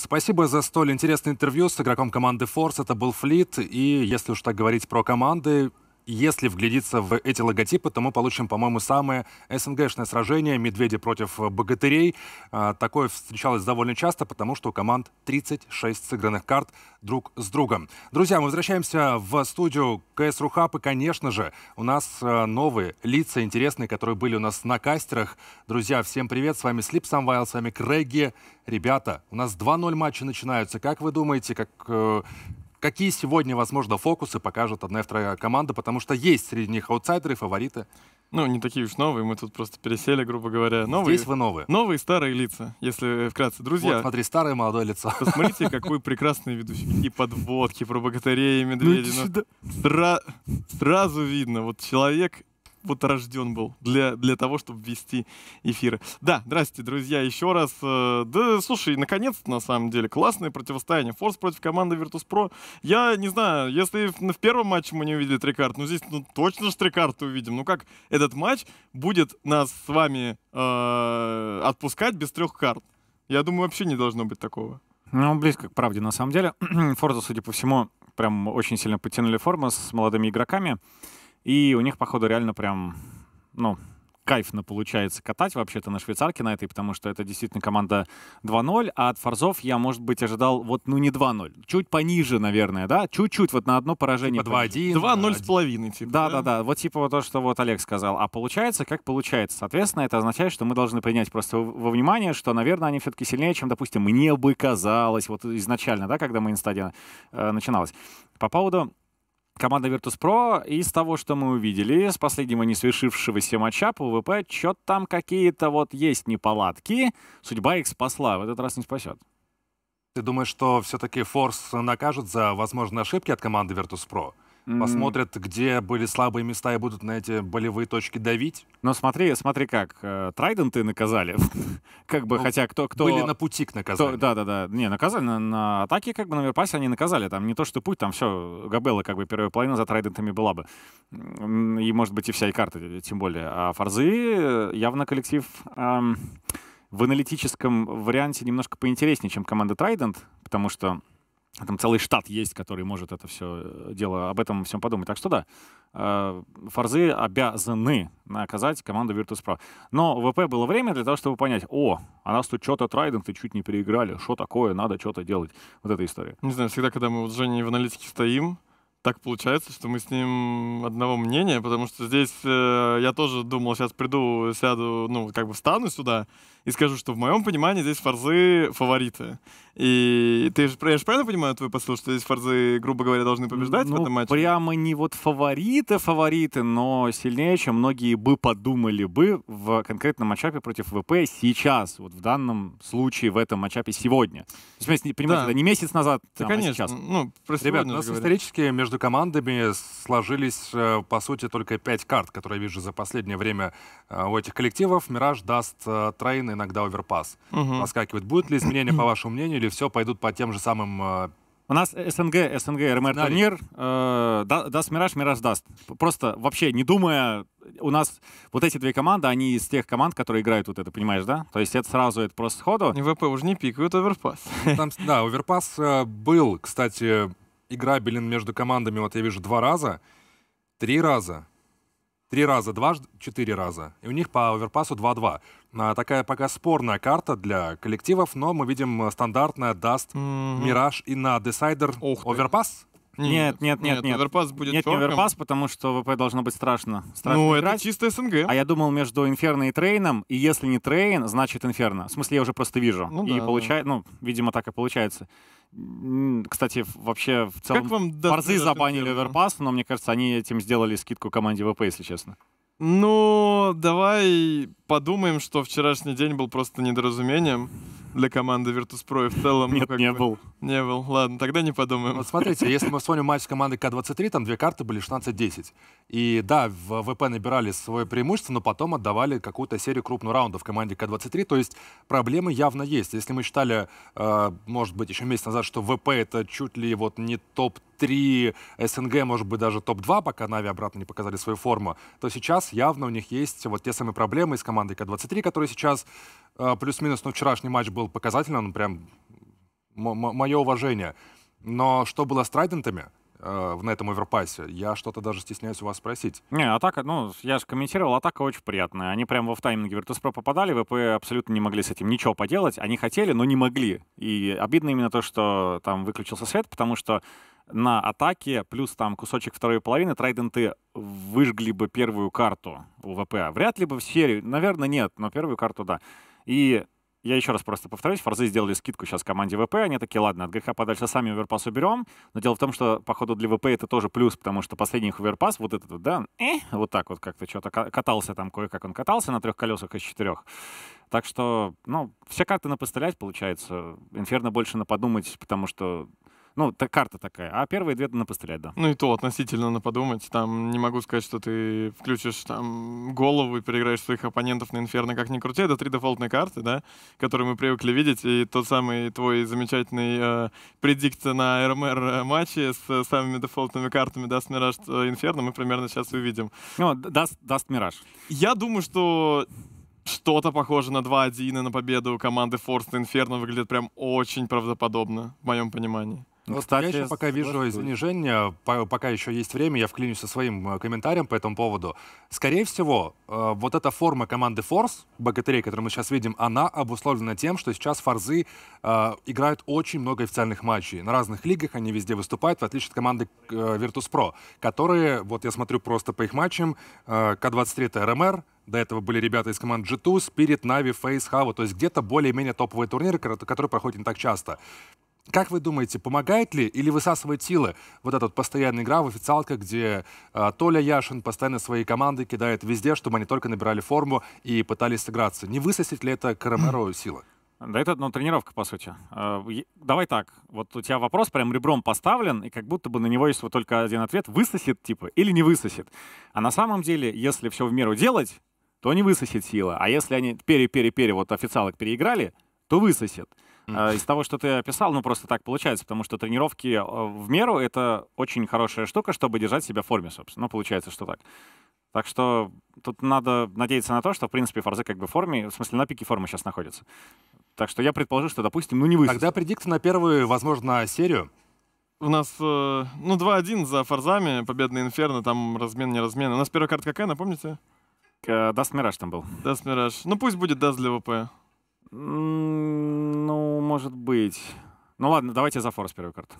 Спасибо за столь интересное интервью с игроком команды Force. Это был Флит. И если уж так говорить про команды, если вглядеться в эти логотипы, то мы получим, по-моему, самое СНГшное сражение «Медведи против богатырей». А, такое встречалось довольно часто, потому что у команд 36 сыгранных карт друг с другом. Друзья, мы возвращаемся в студию КС Рухап, и, конечно же, у нас а, новые лица интересные, которые были у нас на кастерах. Друзья, всем привет, с вами Слип Самвайл, с вами Крэгги, Ребята, у нас 2-0 матча начинаются. Как вы думаете, как э, Какие сегодня, возможно, фокусы покажет одна и вторая команда, потому что есть среди них аутсайдеры, фавориты. Ну, не такие уж новые, мы тут просто пересели, грубо говоря. Новые, Здесь вы новые. Новые старые лица, если вкратце. Друзья, вот, смотри, старое молодое лицо. Посмотрите, какой прекрасный ведущий. И подводки про богатырей и медведя. Ну, сразу видно, вот человек вот рожден был для, для того, чтобы вести эфиры. Да, здрасте, друзья, еще раз. Э, да, слушай, наконец-то, на самом деле, классное противостояние. Форс против команды Virtus.pro. Я не знаю, если в, в первом матче мы не увидели трикарт, ну здесь ну, точно же трикарты увидим. Ну как этот матч будет нас с вами э, отпускать без трех карт? Я думаю, вообще не должно быть такого. Ну, близко к правде, на самом деле. Форза, судя по всему, прям очень сильно потянули форму с молодыми игроками. И у них, походу, реально прям, ну, кайфно получается катать вообще-то на швейцарке на этой, потому что это действительно команда 2-0, а от Форзов я, может быть, ожидал вот, ну, не 2-0, чуть пониже, наверное, да, чуть-чуть вот на одно поражение. Типа 2-1. 2-0 а с половиной, типа. Да-да-да, вот типа вот то, что вот Олег сказал. А получается, как получается. Соответственно, это означает, что мы должны принять просто во внимание, что, наверное, они все-таки сильнее, чем, допустим, мне бы казалось вот изначально, да, когда мы инстадия э, начиналась. По поводу Команда Virtus.pro из того, что мы увидели, с последнего не матча по ВВП, счет там какие-то вот есть неполадки. Судьба их спасла, в этот раз не спасет. Ты думаешь, что все-таки Форс накажет за возможные ошибки от команды Virtus.pro? посмотрят, где были слабые места и будут на эти болевые точки давить. Но смотри, смотри как, э, Трайденты наказали, как бы, ну, хотя кто... кто были на пути к наказанию. Да-да-да, не, наказали, на, на атаке как бы на Верпасе они наказали, там не то, что путь, там все, Габелла как бы первая половина за Трайдентами была бы. И, может быть, и вся и карта, э, тем более. А Фарзы э, явно коллектив... Эм, в аналитическом варианте немножко поинтереснее, чем команда Трайдент, потому что а там целый штат есть, который может это все э, дело, об этом всем подумать. Так что да, э, Форзы обязаны наказать команду Virtus.pro. Но в ВП было время для того, чтобы понять, о, а нас тут что-то Трайдент ты чуть не переиграли, что такое, надо что-то делать. Вот эта история. Не знаю, всегда, когда мы вот с Женей в аналитике стоим, так получается, что мы с ним одного мнения, потому что здесь э, я тоже думал, сейчас приду, сяду, ну, как бы встану сюда и скажу, что в моем понимании здесь форзы фавориты. И ты же, я же правильно понимаю твой посыл, что здесь форзы, грубо говоря, должны побеждать ну, в этом матче? прямо не вот фавориты-фавориты, но сильнее, чем многие бы подумали бы в конкретном матчапе против ВП сейчас, вот в данном случае, в этом матчапе сегодня. То есть, понимаете, да. не месяц назад, да, там, конечно. а сейчас. Ну, про Ребят, у нас исторически между между командами сложились, э, по сути, только пять карт, которые я вижу за последнее время э, у этих коллективов. Мираж даст э, трейн, иногда оверпас. Угу. Раскакивает. Будет ли изменение по вашему мнению, или все пойдут по тем же самым у нас СНГ, СНГ, РМР турнир. Э, даст Мираж, Мираж даст. Просто вообще не думая, у нас вот эти две команды, они из тех команд, которые играют вот это, понимаешь, да? То есть это сразу, это просто сходу. ВП уже не пикают оверпас. Там, да, оверпас был, кстати, игра, блин, между командами, вот я вижу, два раза, три раза, три раза, два, четыре раза. И у них по оверпасу 2-2. А, такая пока спорная карта для коллективов, но мы видим э, стандартная даст, Мираж и на Decider Оверпас. Нет, нет, нет, нет. нет. Оверпас будет Нет, не оверпас, потому что ВП должно быть страшно. страшно ну, играть. это чисто СНГ. А я думал между Инферно и Трейном, и если не Трейн, значит Инферно. В смысле, я уже просто вижу. Ну, и да, получается, да. ну, видимо, так и получается. Кстати, вообще в целом как вам Борзы забанили инферно? оверпас, но мне кажется, они этим сделали скидку команде ВП, если честно. Ну, давай подумаем, что вчерашний день был просто недоразумением для команды Virtus.pro и в целом... Ну, Нет, не был. Не был. Ладно, тогда не подумаем. Вот смотрите, если мы вспомним матч команды командой К-23, там две карты были 16-10. И да, в ВП набирали свое преимущество, но потом отдавали какую-то серию крупных раундов команде К-23. То есть проблемы явно есть. Если мы считали, э, может быть, еще месяц назад, что ВП это чуть ли вот не топ 3 СНГ, может быть, даже топ-2, пока Нави обратно не показали свою форму, то сейчас явно у них есть вот те самые проблемы с командой К-23, которые сейчас а, плюс-минус, но ну, вчерашний матч был показательным, прям мое уважение. Но что было с Трайдентами, а, в на этом Эверпасе. Я что-то даже стесняюсь у вас спросить. Не, атака, ну, я же комментировал, атака очень приятная. Они прямо в тайминге Virtus.pro попадали, ВП абсолютно не могли с этим ничего поделать. Они хотели, но не могли. И обидно именно то, что там выключился свет, потому что на атаке, плюс там кусочек второй половины, трайденты выжгли бы первую карту у ВП. Вряд ли бы в серию, наверное, нет, но первую карту — да. И я еще раз просто повторюсь, форзы сделали скидку сейчас команде ВП, они такие, ладно, от греха подальше сами оверпас уберем, но дело в том, что, походу, для ВП это тоже плюс, потому что последний их оверпас, вот этот вот, да, э, вот так вот как-то что-то катался там кое-как, он катался на трех колесах из четырех. Так что, ну, все карты напостылять, получается. Инферно больше на подумать, потому что ну, та, карта такая. А первые две надо пострелять, да. Ну и то относительно надо подумать. Там не могу сказать, что ты включишь там голову и переиграешь своих оппонентов на инферно, как ни крути. Это три дефолтные карты, да, которые мы привыкли видеть. И тот самый твой замечательный э, предикт на РМР эм матче с э, самыми дефолтными картами Даст Мираж э, Инферно мы примерно сейчас увидим. Ну, Даст, Даст Мираж. Я думаю, что что-то похоже на 2-1 и на победу команды Forced Инферно выглядит прям очень правдоподобно, в моем понимании. Ну, вот Кстати, я еще пока вижу снижение, пока еще есть время, я вклинюсь со своим э, комментарием по этому поводу. Скорее всего, э, вот эта форма команды Force, богатырей, которую мы сейчас видим, она обусловлена тем, что сейчас Форзы э, играют очень много официальных матчей. На разных лигах они везде выступают, в отличие от команды Virtus.pro, которые, вот я смотрю просто по их матчам, К-23 это РМР, до этого были ребята из команд G2, Spirit, Na'Vi, Face, Havo, то есть где-то более-менее топовые турниры, которые проходят не так часто. Как вы думаете, помогает ли или высасывает силы вот эта вот постоянная игра в официалках, где э, Толя Яшин постоянно своей командой кидает везде, чтобы они только набирали форму и пытались сыграться? Не высосет ли это Карамеро силы? Да это, ну, тренировка, по сути. А, давай так, вот у тебя вопрос прям ребром поставлен, и как будто бы на него есть вот только один ответ. высосет типа, или не высосет. А на самом деле, если все в меру делать, то не высосет сила. А если они пере-пере-пере, вот официалок переиграли, то высосет. Э, из того, что ты описал, ну просто так получается, потому что тренировки э, в меру — это очень хорошая штука, чтобы держать себя в форме, собственно. Ну, получается, что так. Так что тут надо надеяться на то, что, в принципе, Форзе как бы в форме, в смысле, на пике формы сейчас находится. Так что я предположу, что, допустим, ну не высосал. Тогда предикт на первую, возможно, серию. У нас, э, ну, 2-1 за Форзами, победный Инферно, там размен, не размен. У нас первая карта какая, напомните? Даст Мираж там был. Даст Мираж. Ну, пусть будет Даст для ВП. Ну, может быть. Ну ладно, давайте за форс первую карту.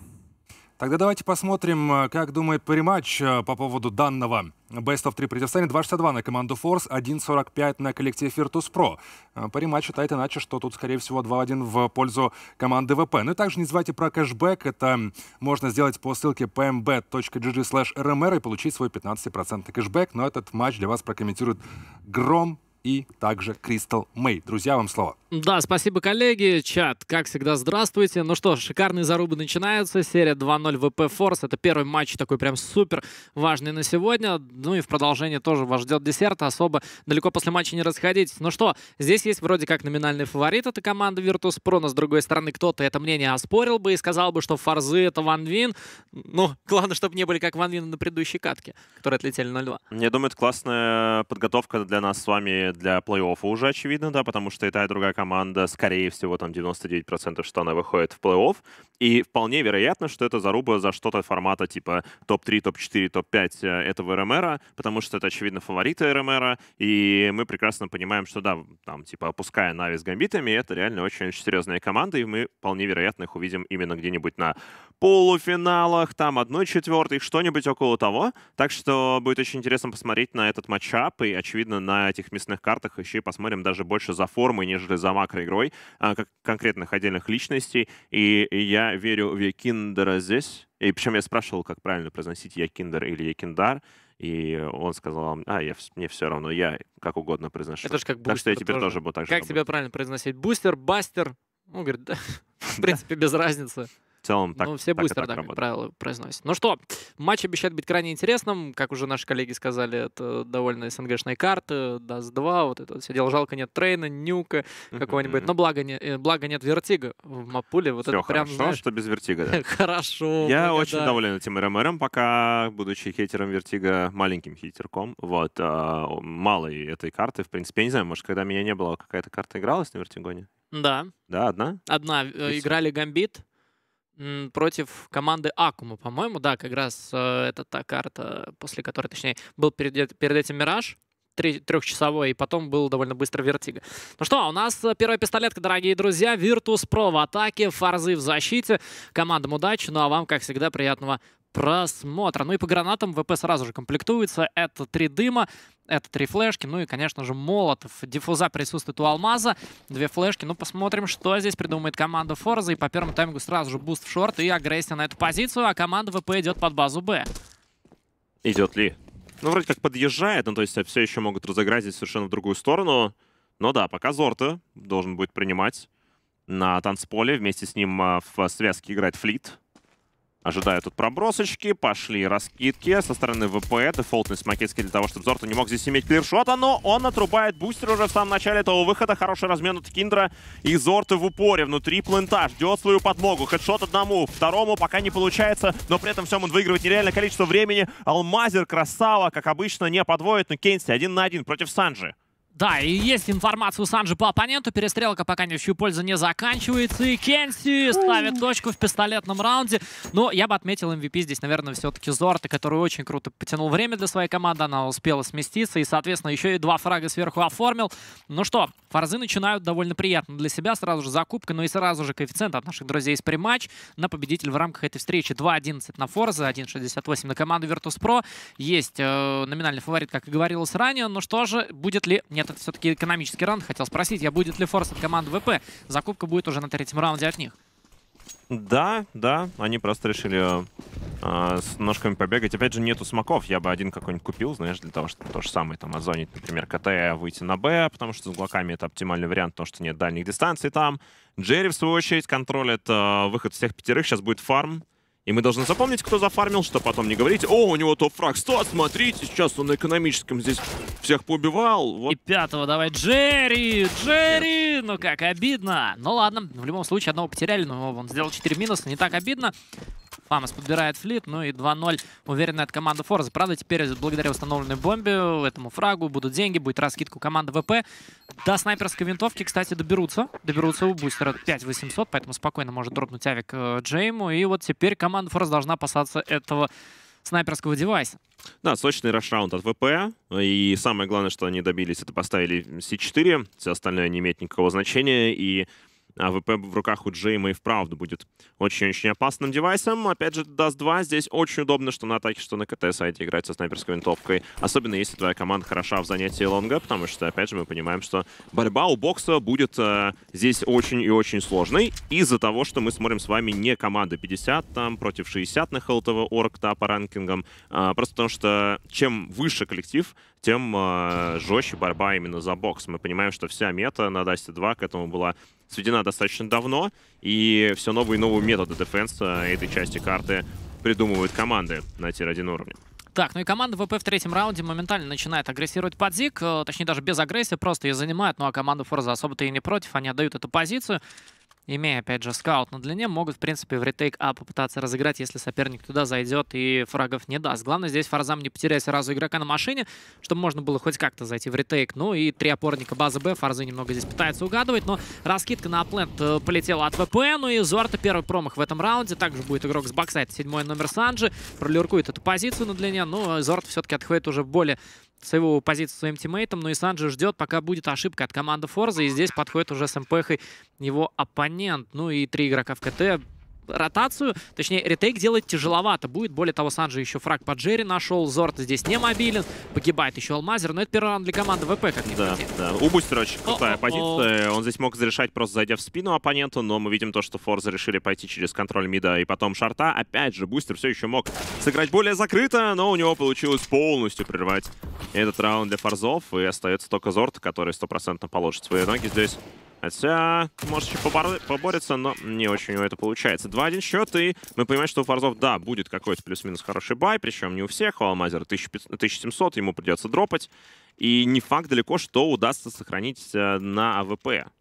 Тогда давайте посмотрим, э, как думает париматч э, по поводу данного Best of 3 противостояния. 2.62 на команду Force, 1.45 на коллектив Virtus Pro. Париматч э, считает иначе, что тут, скорее всего, 2-1 в пользу команды ВП. Ну и также не забывайте про кэшбэк. Это можно сделать по ссылке pmbet.gg/rmr и получить свой 15% кэшбэк. Но этот матч для вас прокомментирует Гром и также Кристал Мэй, Друзья, вам слово. Да, спасибо, коллеги. Чат, как всегда, здравствуйте. Ну что, шикарные зарубы начинаются. Серия 2-0 ВП Форс. Это первый матч такой прям супер важный на сегодня. Ну и в продолжение тоже вас ждет десерт. Особо далеко после матча не расходитесь. Ну что, здесь есть вроде как номинальный фаворит. Это команда Virtus.pro. Но с другой стороны, кто-то это мнение оспорил бы и сказал бы, что Форзы это Ван Вин. Ну, главное, чтобы не были как Ван Вин на предыдущей катке, которые отлетели 0-2. Я думаю, это классная подготовка для нас с вами для плей-оффа уже, очевидно, да, потому что и та, и другая команда, скорее всего, там 99%, что она выходит в плей-офф. И вполне вероятно, что это заруба за что-то формата типа топ-3, топ-4, топ-5 этого РМР, потому что это, очевидно, фавориты РМР, и мы прекрасно понимаем, что да, там, типа, опуская Нави с Гамбитами, это реально очень-очень серьезные команды, и мы вполне вероятно их увидим именно где-нибудь на полуфиналах, там 1-4, что-нибудь около того. Так что будет очень интересно посмотреть на этот матчап, и, очевидно, на этих местных картах еще и посмотрим даже больше за формой, нежели за макроигрой, а, как конкретных отдельных личностей. И я верю в Якиндера здесь. И причем я спрашивал, как правильно произносить Якиндер или Якиндар, и он сказал, а, я, мне все равно, я как угодно произношу. Это же как бустер. Так что я теперь тоже, тоже буду так же. Как работать. тебя правильно произносить? Бустер, бастер? Он говорит, да, в принципе, без разницы. В целом так. Ну, все так быстро, так, как правило, произносят. Ну что, матч обещает быть крайне интересным. Как уже наши коллеги сказали, это довольно СНГшная карта, Даст 2, вот это вот все дело. Жалко нет трейна, нюка какого-нибудь. Но благо, не, э, благо нет вертига в Мапуле. Вот все это прям, хорошо, знаешь... что без вертига, да. хорошо. Я благодаря. очень доволен этим РМРом, пока, будучи хейтером вертига, маленьким хейтерком. Вот. А, малой этой карты, в принципе. Я не знаю, может, когда меня не было, какая-то карта игралась на вертигоне? Да. Да, одна? Одна. Э, играли Гамбит против команды Акума, по-моему, да, как раз э, это та карта, после которой, точнее, был перед, перед этим Мираж, трехчасовой, и потом был довольно быстро Вертига. Ну что, а у нас э, первая пистолетка, дорогие друзья. Virtus Pro в атаке, Фарзы в защите. Командам удачи, ну а вам, как всегда, приятного просмотра. Ну и по гранатам ВП сразу же комплектуется. Это три дыма. Это три флешки. Ну и, конечно же, Молотов. Диффуза присутствует у Алмаза. Две флешки. Ну, посмотрим, что здесь придумает команда Форза. И по первому таймингу сразу же буст в шорт и агрессия на эту позицию. А команда ВП идет под базу Б. Идет ли? Ну, вроде как подъезжает, ну, то есть все еще могут разыграть здесь совершенно в другую сторону. Но да, пока Зорта должен будет принимать на танцполе. Вместе с ним а, в связке играет Флит. Ожидаю тут пробросочки, пошли раскидки со стороны ВП, дефолтный смакетский для того, чтобы Зорта не мог здесь иметь клиршота, но он отрубает бустер уже в самом начале этого выхода, хороший размен от Киндра и Зорты в упоре, внутри плента, ждет свою подмогу, хедшот одному, второму пока не получается, но при этом всем он выигрывает нереальное количество времени, Алмазер, красава, как обычно, не подводит, но Кейнси один на один против Санджи. Да, и есть информация у Санджи по оппоненту. Перестрелка пока ни в чью пользу не заканчивается. И Кенси ставит точку в пистолетном раунде. Но я бы отметил MVP здесь, наверное, все-таки Зорта, который очень круто потянул время для своей команды. Она успела сместиться и, соответственно, еще и два фрага сверху оформил. Ну что, форзы начинают довольно приятно для себя. Сразу же закупка, но и сразу же коэффициент от наших друзей из приматч на победитель в рамках этой встречи. 2.11 на Форза, 1.68 на команду Virtus.pro. Есть э, номинальный фаворит, как и говорилось ранее. Но ну что же, будет ли... Нет, это все-таки экономический раунд. Хотел спросить, Я будет ли форс от команды ВП? Закупка будет уже на третьем раунде от них. Да, да, они просто решили э, э, с ножками побегать. Опять же, нету смоков, я бы один какой-нибудь купил, знаешь, для того, чтобы то же самое там озонить, например, КТ, выйти на Б, потому что с глоками это оптимальный вариант, потому что нет дальних дистанций там. Джерри, в свою очередь, контролит э, выход всех пятерых, сейчас будет фарм. И мы должны запомнить, кто зафармил, что потом не говорить. О, у него топ-фраг 100, смотрите, сейчас он на экономическом здесь всех поубивал. Вот. И пятого давай Джерри, Джерри, Нет. ну как обидно. Ну ладно, в любом случае одного потеряли, но он сделал 4 минуса, не так обидно. Фамас подбирает флит, ну и 2-0 уверенно от команды Форза. Правда, теперь благодаря установленной бомбе, этому фрагу, будут деньги, будет раскидку команды ВП. До снайперской винтовки, кстати, доберутся. Доберутся у бустера 5800, поэтому спокойно может дропнуть авик э, Джейму. И вот теперь команда Форз должна опасаться этого снайперского девайса. Да, сочный раш-раунд от ВП. И самое главное, что они добились, это поставили с 4 Все остальное не имеет никакого значения. И АВП в руках у Джейма и вправду будет очень-очень опасным девайсом. Опять же, Даст 2 здесь очень удобно, что на атаке, что на КТ-сайте играть со снайперской винтовкой. Особенно если твоя команда хороша в занятии лонга, потому что, опять же, мы понимаем, что борьба у бокса будет э, здесь очень и очень сложной. Из-за того, что мы смотрим с вами не команды 50 там против 60 на ХЛТВ Орг, по ранкингам. Э, просто потому что чем выше коллектив, тем э, жестче борьба именно за бокс. Мы понимаем, что вся мета на Дасте 2 к этому была сведена достаточно давно, и все новые и новые методы дефенса этой части карты придумывают команды на тир-1 уровне. Так, ну и команда ВП в третьем раунде моментально начинает агрессировать под Зиг, э, точнее даже без агрессии, просто ее занимают, ну а команда Форза особо-то и не против, они отдают эту позицию имея, опять же, скаут на длине, могут, в принципе, в ретейк А попытаться разыграть, если соперник туда зайдет и фрагов не даст. Главное здесь Фарзам не потерять сразу игрока на машине, чтобы можно было хоть как-то зайти в ретейк. Ну и три опорника базы Б. Фарзы немного здесь пытаются угадывать, но раскидка на плент э, полетела от ВП. Ну и Зорта первый промах в этом раунде. Также будет игрок с боксайта, седьмой номер Санджи. Пролюркует эту позицию на длине, но ну, Зорт все-таки отходит уже более своего позицию своим тиммейтом. Но Исанджи ждет, пока будет ошибка от команды Форза. И здесь подходит уже с МПХой его оппонент. Ну и три игрока в КТ ротацию, точнее, ретейк делать тяжеловато будет. Более того, Санджи еще фраг по Джерри нашел, Зорт здесь не мобилен, погибает еще Алмазер, но это первый раунд для команды ВП, как ни Да, да. У Бустера очень крутая позиция, он здесь мог зарешать, просто зайдя в спину оппоненту, но мы видим то, что Форза решили пойти через контроль мида и потом шарта. Опять же, Бустер все еще мог сыграть более закрыто, но у него получилось полностью прервать этот раунд для Форзов, и остается только Зорт, который стопроцентно положит свои ноги здесь. Хотя, может, еще побор... поборется, но не очень у него это получается. 2-1 счет, и мы понимаем, что у Фарзов, да, будет какой-то плюс-минус хороший бай, причем не у всех, у Алмазера 1500, 1700, ему придется дропать. И не факт далеко, что удастся сохранить э, на АВП.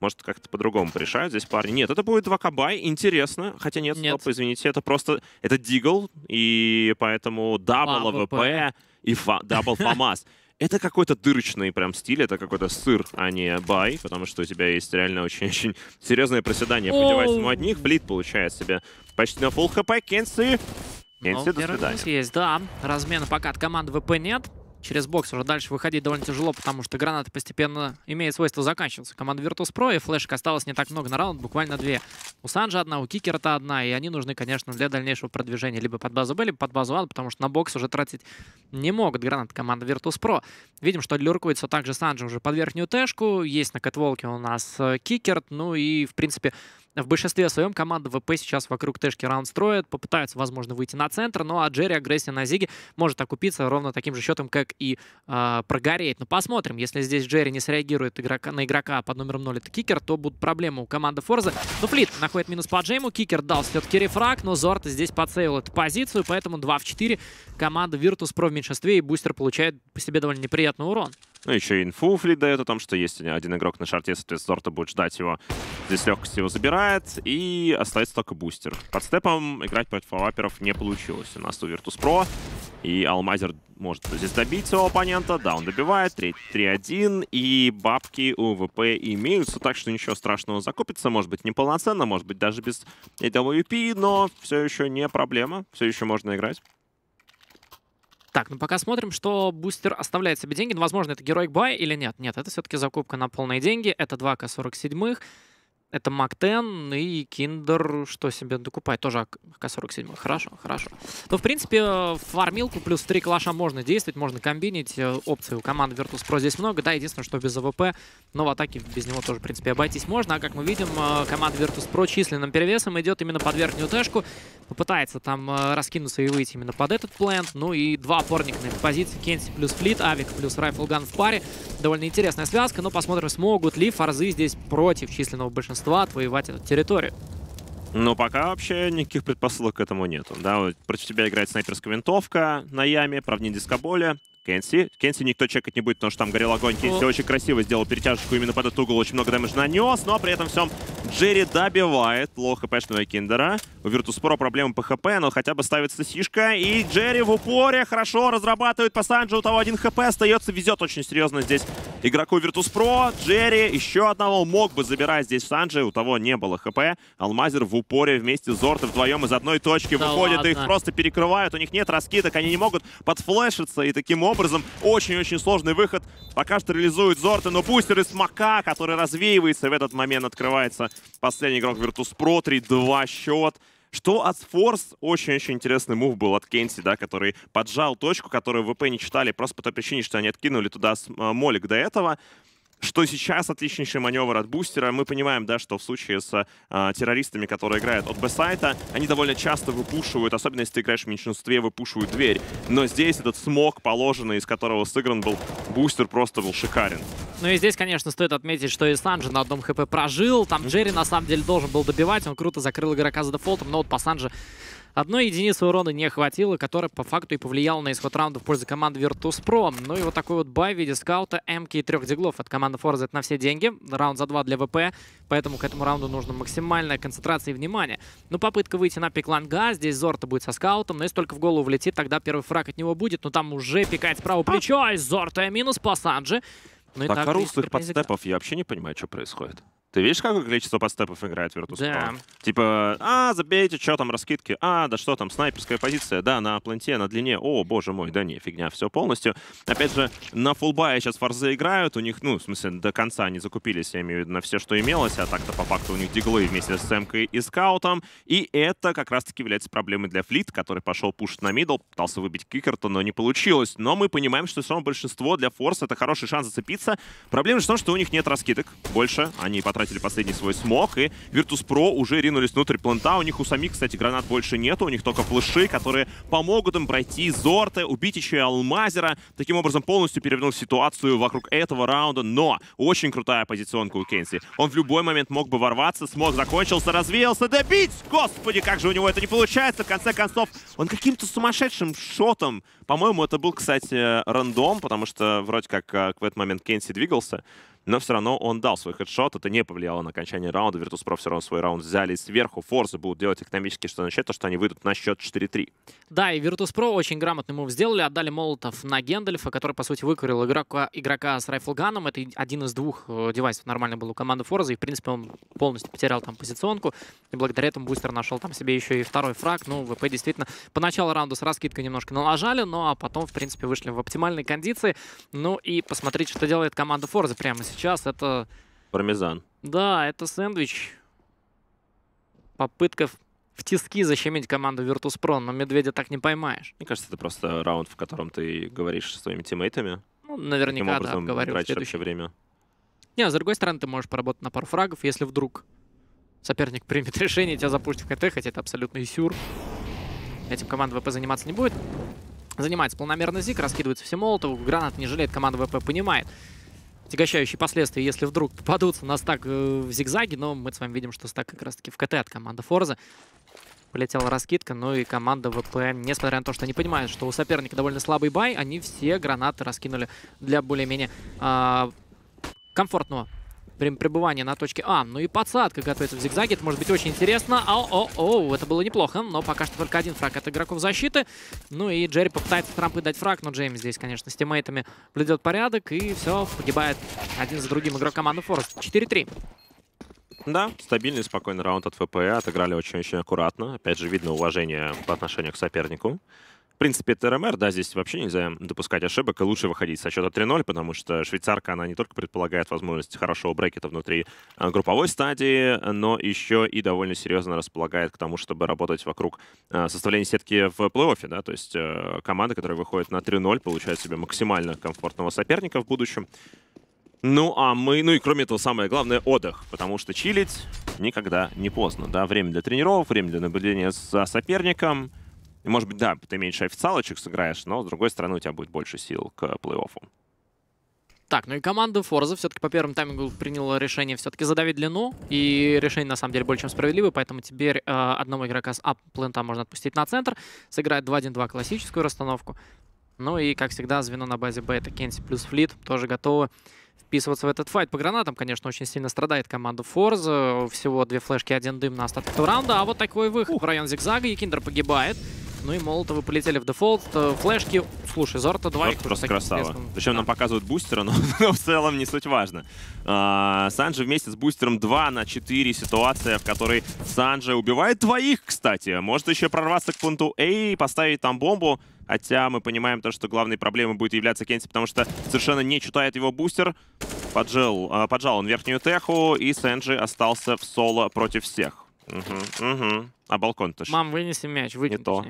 Может, как-то по-другому порешают здесь парни. Нет, это будет 2 кабай, интересно. Хотя нет, нет. Стоп, извините, это просто... Это дигл, и поэтому дабл а АВП и фа, дабл ФАМАС. Это какой-то дырочный прям стиль, это какой-то сыр, а не бай, потому что у тебя есть реально очень-очень серьезное проседание по девайсам одних. Флит получает себе почти на пол хп. Кенси... Ну, Кенси, до свидания. Есть, да. Размена пока от команды ВП нет через бокс уже дальше выходить довольно тяжело, потому что гранаты постепенно имеет свойство заканчиваться. Команда Virtus.pro и флешек осталось не так много на раунд, буквально две. У Санжа одна, у Кикера-то одна, и они нужны, конечно, для дальнейшего продвижения либо под базу Б, либо под базу А, потому что на бокс уже тратить не могут гранаты команды Virtus.pro. Видим, что люркует также так Санжа уже под верхнюю тэшку, есть на кэтволке у нас э, Кикерт, ну и, в принципе, в большинстве своем команда ВП сейчас вокруг Тэшки раунд строит, попытаются, возможно, выйти на центр, но ну, а Джерри агрессия на Зиге может окупиться ровно таким же счетом, как и э, прогореть. Но посмотрим, если здесь Джерри не среагирует игрока, на игрока под номером 0, это кикер, то будут проблемы у команды Форза. Но Флит находит минус по Джейму, кикер дал все-таки рефраг, но Зорт здесь подсейвил эту позицию, поэтому 2 в 4 команда Virtus.pro в меньшинстве и бустер получает по себе довольно неприятный урон. Ну, еще и инфу флит дает о том, что есть один игрок на шарте, соответственно, Зорта будет ждать его. Здесь легкость его забирает, и остается только бустер. Под степом играть против фаваперов не получилось. У нас тут Virtus.pro, и Алмазер может здесь добить своего оппонента. Да, он добивает. 3-1. И бабки у ВП имеются, так что ничего страшного закупится. Может быть, неполноценно, может быть, даже без AWP, но все еще не проблема. Все еще можно играть. Так, ну пока смотрим, что бустер оставляет себе деньги. Ну, возможно, это героик бай или нет. Нет, это все-таки закупка на полные деньги. Это 2К47. Это Mac-10 и Kinder, что себе докупать, тоже АК-47, хорошо, хорошо. Но, ну, в принципе, э, фармилку плюс три клаша можно действовать, можно комбинить, э, опции. у команды Virtus.pro здесь много, да, единственное, что без АВП, но в атаке без него тоже, в принципе, обойтись можно, а как мы видим, э, команда Virtus.pro численным перевесом идет именно под верхнюю тэшку, попытается там раскинуться и выйти именно под этот плент, ну и два опорника на этой позиции, Кенси плюс Флит, Авик плюс Райфлган в паре, довольно интересная связка, но посмотрим, смогут ли Форзы здесь против численного большинства большинства отвоевать эту территорию. Но пока вообще никаких предпосылок к этому нету. Да? Вот против тебя играет снайперская винтовка на яме, правнее дискоболе, Кенси. Кенси никто чекать не будет, потому что там горел огонь. Кенси очень красиво сделал перетяжку именно под этот угол. Очень много дэмэджа нанес, но при этом всем Джерри добивает лоу хпшного киндера. У Virtus.pro проблемы по хп, но хотя бы ставится сишка. И Джерри в упоре хорошо разрабатывает по Санджу. У того один хп остается. Везет очень серьезно здесь игроку Virtus.pro. Джерри еще одного мог бы забирать здесь Санджи. У того не было хп. Алмазер в упоре вместе с Зорто вдвоем из одной точки да выходит. Ладно. Их просто перекрывают. У них нет раскидок. Они не могут подфлешиться. И таким образом образом. Очень-очень сложный выход. Пока что реализует Зорты, но бустер из Мака, который развеивается. В этот момент открывается последний игрок Virtus.pro. 3-2 счет. Что от Форс, очень-очень интересный мув был от Кенси, да, который поджал точку, которую ВП не читали просто по той причине, что они откинули туда э, Молик до этого что сейчас отличнейший маневр от бустера. Мы понимаем, да, что в случае с э, террористами, которые играют от б-сайта, они довольно часто выпушивают, особенно если ты играешь в меньшинстве, выпушивают дверь. Но здесь этот смог положенный, из которого сыгран был бустер, просто был шикарен. Ну и здесь, конечно, стоит отметить, что Ислан же на одном хп прожил. Там Джерри, на самом деле, должен был добивать. Он круто закрыл игрока за дефолтом, но вот Пассан же Одной единицы урона не хватило, которая по факту и повлияла на исход раунда в пользу команды Virtus.pro. Ну и вот такой вот бай в виде скаута, МК и трех диглов от команды Forza на все деньги. Раунд за два для ВП, поэтому к этому раунду нужно максимальная концентрация и внимание. Ну попытка выйти на пик ланга, здесь Зорта будет со скаутом, но если только в голову влетит, тогда первый фраг от него будет. Но там уже пикает справа а! плечо, а и Зорта минус по Санджи. Ну так, и так а Рус подстепов, я вообще не понимаю, что происходит. Ты видишь, какое количество подстепов играет Virtus.pro? Да. Типа, а, забейте, что там, раскидки, а, да что там, снайперская позиция, да, на планте, на длине, о, боже мой, да не, фигня, все полностью. Опять же, на фулбае сейчас форзы играют, у них, ну, в смысле, до конца они закупились, я имею в виду, на все, что имелось, а так-то по факту у них диглы вместе с Сэмкой и Скаутом, и это как раз-таки является проблемой для Флит, который пошел пушить на мидл, пытался выбить Кикерта, но не получилось. Но мы понимаем, что все равно большинство для Форса это хороший шанс зацепиться. Проблема же в том, что у них нет раскидок больше, они потратили Познаватели последний свой смог, и Virtus.pro уже ринулись внутрь плента. У них у самих, кстати, гранат больше нету, у них только флеши, которые помогут им пройти Зорте, убить еще и Алмазера. Таким образом, полностью перевернул ситуацию вокруг этого раунда, но очень крутая позиционка у Кенси. Он в любой момент мог бы ворваться, смог закончился, развеялся, добить! Господи, как же у него это не получается! В конце концов, он каким-то сумасшедшим шотом, по-моему, это был, кстати, рандом, потому что вроде как э, в этот момент Кенси двигался, но все равно он дал свой хедшот, это не повлияло на окончание раунда, Virtus.pro все равно свой раунд взяли сверху, Форзы будут делать экономически, что означает то, что они выйдут на счет 4-3. Да, и Virtus.pro очень грамотный мув сделали, отдали молотов на Гендальфа, который, по сути, выкурил игрока, игрока с райфлганом, это один из двух э, девайсов нормально был у команды Форза, и, в принципе, он полностью потерял там позиционку, и благодаря этому Бустер нашел там себе еще и второй фраг, ну, ВП действительно по началу раунда с раскидкой немножко налажали, ну, а потом, в принципе, вышли в оптимальной кондиции, ну, и посмотреть, что делает команда Форза прямо сейчас сейчас это... Пармезан. Да, это сэндвич. Попытка в тиски защемить команду Virtus.pro, но медведя так не поймаешь. Мне кажется, это просто раунд, в котором ты говоришь со своими тиммейтами. Ну, наверняка, да, говорю. следующее время. Не, а с другой стороны, ты можешь поработать на пару фрагов, если вдруг соперник примет решение, тебя запустит в КТ, хотя это абсолютно сюр. Этим команда ВП заниматься не будет. Занимается планомерно Зик, раскидывается все молотов, гранат не жалеет, команда ВП понимает, отягощающие последствия, если вдруг попадутся на стак э, в зигзаге, но мы с вами видим, что стак как раз-таки в КТ от команды Форза. Полетела раскидка, но ну и команда ВП, несмотря на то, что они понимают, что у соперника довольно слабый бай, они все гранаты раскинули для более-менее э, комфортного время пребывания на точке А. Ну и подсадка готовится в зигзаге. Это может быть очень интересно. О-о-о, это было неплохо, но пока что только один фраг от игроков защиты. Ну и Джерри попытается Трампы дать фраг, но Джеймс здесь, конечно, с тиммейтами придет порядок. И все, погибает один за другим игрок команды Форест. 4-3. Да, стабильный, спокойный раунд от ФП. Отыграли очень-очень аккуратно. Опять же, видно уважение по отношению к сопернику. В принципе, это РМР, да, здесь вообще нельзя допускать ошибок, и лучше выходить со счета 3-0, потому что швейцарка, она не только предполагает возможность хорошего брекета внутри а, групповой стадии, но еще и довольно серьезно располагает к тому, чтобы работать вокруг а, составления сетки в плей-оффе, да, то есть э, команда, которая выходит на 3-0, получает себе максимально комфортного соперника в будущем. Ну, а мы, ну и кроме этого, самое главное, отдых, потому что чилить никогда не поздно, да, время для тренировок, время для наблюдения за соперником — может быть, да, ты меньше официалочек сыграешь, но, с другой стороны, у тебя будет больше сил к плей-оффу. Так, ну и команда Форза все-таки по первому таймингу приняла решение все-таки задавить длину. И решение, на самом деле, более чем справедливое. Поэтому теперь э, одного игрока с ап можно отпустить на центр. Сыграет 2-1-2 классическую расстановку. Ну и, как всегда, звено на базе Б — это Кенси плюс Флит. Тоже готовы вписываться в этот файт. По гранатам, конечно, очень сильно страдает команда Форза. Всего две флешки, один дым на остаток раунда. А вот такой выход Ух. в район зигзага. и Киндер погибает. Ну и молотовы полетели в дефолт. Э, флешки. Слушай, Зорта 2 Зорта просто красава. Интересным... Причем да. нам показывают бустера, но, но в целом не суть важно. А, Санджи вместе с бустером 2 на 4 ситуация, в которой Санджи убивает двоих, кстати. Может еще прорваться к пункту А и поставить там бомбу. Хотя мы понимаем то, что главной проблемой будет являться Кенси, потому что совершенно не читает его бустер. Поджал, э, поджал он верхнюю теху, и Сэнджи остался в соло против всех. Угу, угу. А балкон тоже. Мам, вынеси мяч, выкинь. Не то.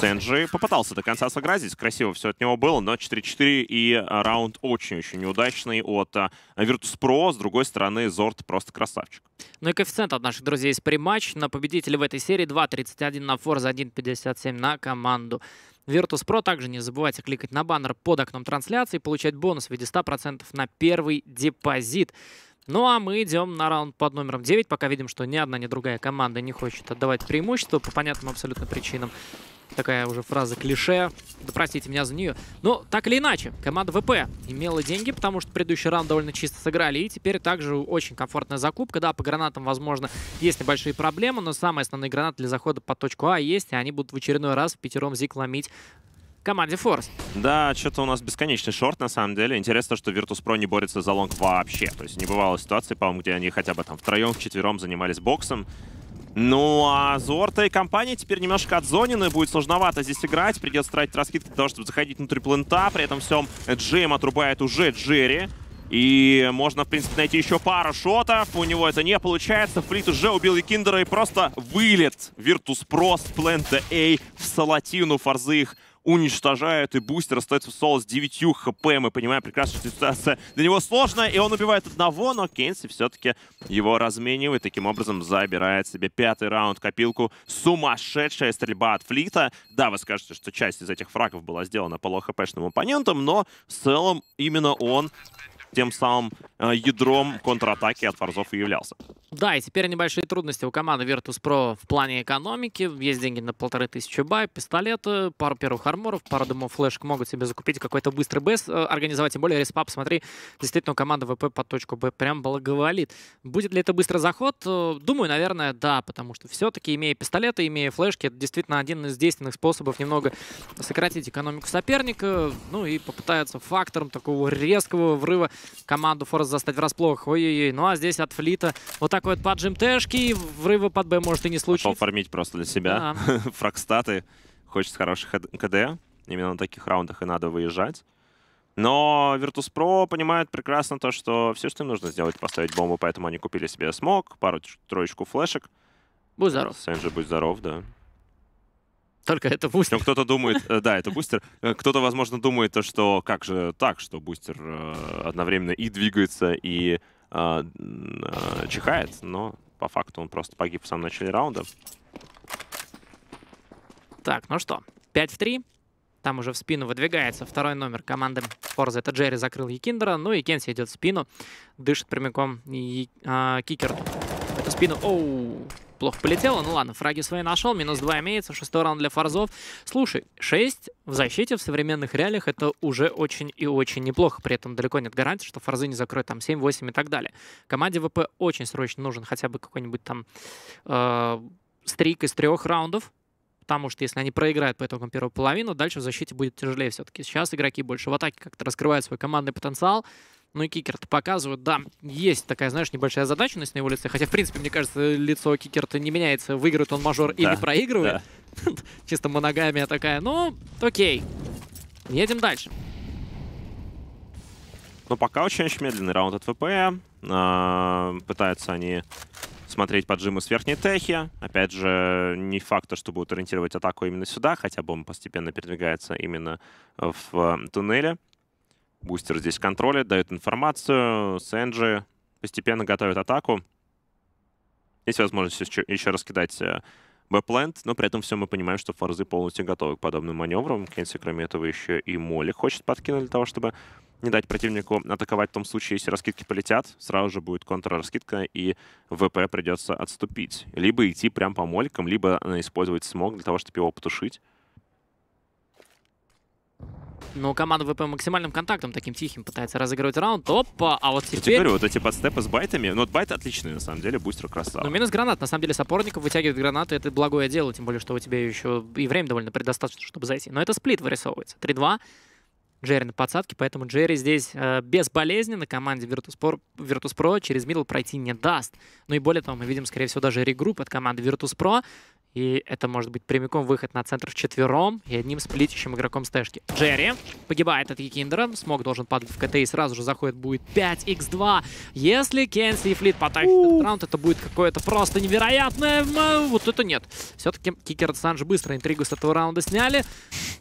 Сенджи попытался до конца сыграть. Здесь красиво все от него было, но 4-4 и а, раунд очень-очень неудачный от а, Virtus.pro. С другой стороны, Зорт просто красавчик. Ну и коэффициент от наших друзей из приматч на победителя в этой серии 2.31 на Форза, 1.57 на команду. Virtus.pro также не забывайте кликать на баннер под окном трансляции и получать бонус в виде 100% на первый депозит. Ну а мы идем на раунд под номером 9, пока видим, что ни одна, ни другая команда не хочет отдавать преимущество по понятным абсолютно причинам. Такая уже фраза клише. Да простите меня за нее. Но так или иначе, команда ВП имела деньги, потому что предыдущий раунд довольно чисто сыграли. И теперь также очень комфортная закупка. Да, по гранатам, возможно, есть небольшие проблемы, но самые основные гранаты для захода по точку А есть. И они будут в очередной раз в пятером зиг ломить команде Форс. Да, что-то у нас бесконечный шорт, на самом деле. Интересно, что Virtus.pro не борется за лонг вообще. То есть не бывало ситуации, по-моему, где они хотя бы там втроем, вчетвером занимались боксом. Ну, а Зорта и компания теперь немножко отзонены, будет сложновато здесь играть, придется тратить раскидки для того, чтобы заходить внутрь плента, при этом всем Джейм отрубает уже Джерри. И можно, в принципе, найти еще пару шотов. У него это не получается. Флит уже убил и Киндера, и просто вылет Virtus.pro с плента A в Салатину. Форзы их уничтожает, и бустер остается в соло с 9 хп. Мы понимаем прекрасно, что ситуация для него сложная, и он убивает одного, но Кейнси все-таки его разменивает. Таким образом, забирает себе пятый раунд копилку. Сумасшедшая стрельба от флита. Да, вы скажете, что часть из этих фрагов была сделана по лоу-хпшным но в целом именно он тем самым э, ядром контратаки от Фарзов и являлся. Да, и теперь небольшие трудности у команды Virtus.pro в плане экономики. Есть деньги на полторы тысячи бай, пистолеты, пару первых арморов, пару домов флешек могут себе закупить, какой-то быстрый бэс э, организовать. Тем более респап, смотри, действительно команда ВП по точку Б прям благоволит. Будет ли это быстрый заход? Э, думаю, наверное, да, потому что все-таки, имея пистолеты, имея флешки, это действительно один из действенных способов немного сократить экономику соперника, ну и попытаются фактором такого резкого врыва команду Форест застать врасплох. Ой-ой-ой. Ну а здесь от Флита вот такой вот поджим Тэшки. врывы под Б может и не случиться. Пошел фармить просто для себя. Да. Фрагстаты. Хочет хороших КД. Именно на таких раундах и надо выезжать. Но Virtus.pro понимают прекрасно то, что все, что им нужно сделать, поставить бомбу, поэтому они купили себе смог, пару троечку флешек. Будь здоров. Сэнджи, будь здоров, да. Только это бустер. Ну, кто-то думает, э, да, это бустер. Э, кто-то, возможно, думает, что как же так, что бустер э, одновременно и двигается, и чихает, но по факту он просто погиб в самом начале раунда. Так, ну что, 5 в 3. Там уже в спину выдвигается второй номер команды Форза. Это Джерри закрыл Якиндера. Ну и Кенси идет в спину. Дышит прямиком и, а, кикер. это спину. Оу! плохо полетело. Ну ладно, фраги свои нашел, минус 2 имеется, шестой раунд для фарзов. Слушай, 6 в защите в современных реалиях это уже очень и очень неплохо. При этом далеко нет гарантии, что фарзы не закроют там 7, 8 и так далее. Команде ВП очень срочно нужен хотя бы какой-нибудь там э, стрик из трех раундов, потому что если они проиграют по итогам первой половины, дальше в защите будет тяжелее все-таки. Сейчас игроки больше в атаке как-то раскрывают свой командный потенциал, ну и Кикерт показывают, да, есть такая, знаешь, небольшая задаченность на его лице. Хотя, в принципе, мне кажется, лицо Кикерта не меняется. Выиграет он мажор да, или проигрывает. Да. Чисто моногамия такая. Ну, окей. Едем дальше. Но ну, пока очень, очень медленный раунд от ВП. А, пытаются они смотреть поджимы с верхней техи. Опять же, не факт, что будут ориентировать атаку именно сюда, хотя бомба постепенно передвигается именно в э, туннеле. Бустер здесь контролит, дает информацию. Сэнджи постепенно готовит атаку. Есть возможность еще, еще раскидать э, бэплент, но при этом все мы понимаем, что Форзы полностью готовы к подобным маневрам. Кенси, кроме этого, еще и Молли хочет подкинуть для того, чтобы не дать противнику атаковать в том случае, если раскидки полетят, сразу же будет контрраскидка, и ВП придется отступить. Либо идти прям по молькам, либо э, использовать смог для того, чтобы его потушить. Ну команда ВП максимальным контактом таким тихим пытается разыгрывать раунд. Опа, а вот типа теперь... Я вот эти подстепы с байтами. Ну, вот байт отличный, на самом деле, бустер красава. Ну, минус гранат. На самом деле, саппорников вытягивает гранаты. Это благое дело, тем более, что у тебя еще и время довольно предостаточно, чтобы зайти. Но это сплит вырисовывается. 3-2. Джерри на подсадке, поэтому Джерри здесь э, безболезненно команде Virtus.pro Virtus.pro через мидл пройти не даст. Ну и более того, мы видим, скорее всего, даже регрупп от команды Virtus.pro. И это может быть прямиком выход на центр в четвером и одним сплитящим игроком стэшки. Джерри погибает от Екиндера. Смог должен падать в КТ и сразу же заходит будет 5х2. Если Кенси и Флит потащит этот раунд, это будет какое-то просто невероятное... Вот это нет. Все-таки Кикер и Санж быстро интригу с этого раунда сняли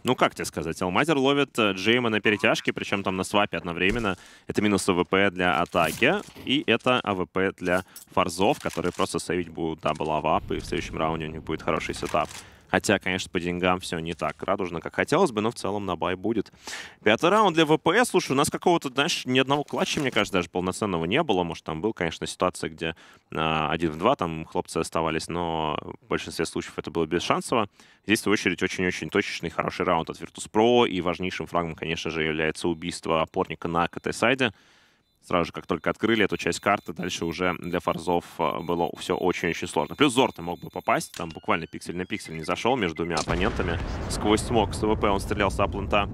ну как тебе сказать, Алмазер ловит э, Джейма на перетяжке, причем там на свапе одновременно. Это минус АВП для атаки, и это АВП для фарзов, которые просто сейвить будут дабл-авап, и в следующем раунде у них будет хороший сетап. Хотя, конечно, по деньгам все не так радужно, как хотелось бы, но в целом на бай будет. Пятый раунд для ВПС. Слушай, у нас какого-то, знаешь, ни одного клатча, мне кажется, даже полноценного не было. Может, там был, конечно, ситуация, где а, один в два там хлопцы оставались, но в большинстве случаев это было без бесшансово. Здесь, в свою очередь, очень-очень точечный хороший раунд от Virtus.pro, и важнейшим фрагом, конечно же, является убийство опорника на КТ-сайде. Сразу же, как только открыли эту часть карты, дальше уже для фарзов э, было все очень-очень сложно. Плюс Зорта мог бы попасть, там буквально пиксель на пиксель не зашел между двумя оппонентами. Сквозь смог с ВП он стрелял с аплента.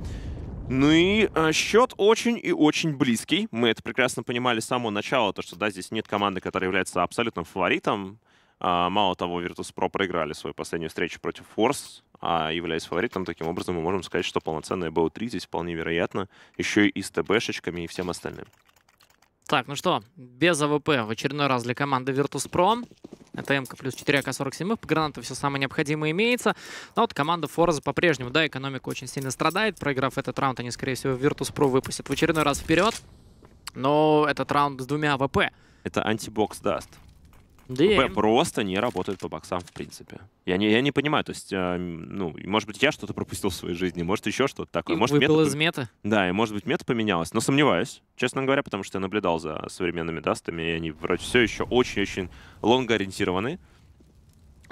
Ну и э, счет очень и очень близкий. Мы это прекрасно понимали с самого начала, то что да, здесь нет команды, которая является абсолютным фаворитом. А, мало того, Virtus.pro проиграли свою последнюю встречу против Force, а являясь фаворитом, таким образом мы можем сказать, что полноценная BO3 здесь вполне вероятно, еще и с ТБшечками и всем остальным. Так, ну что, без АВП в очередной раз для команды Virtus.pro. Это МК плюс 4 АК-47. По гранату все самое необходимое имеется. Но вот команда Форза по-прежнему, да, экономика очень сильно страдает. Проиграв этот раунд, они, скорее всего, Virtus.pro выпустят в очередной раз вперед. Но этот раунд с двумя АВП. Это антибокс даст. ВП просто не работает по боксам, в принципе. Я не, я не понимаю, то есть, э, ну, может быть, я что-то пропустил в своей жизни, может, еще что-то такое. И может, выпал мета... из мета? Да, и, может быть, мета поменялась, но сомневаюсь, честно говоря, потому что я наблюдал за современными дастами, и они вроде все еще очень-очень лонгоориентированы.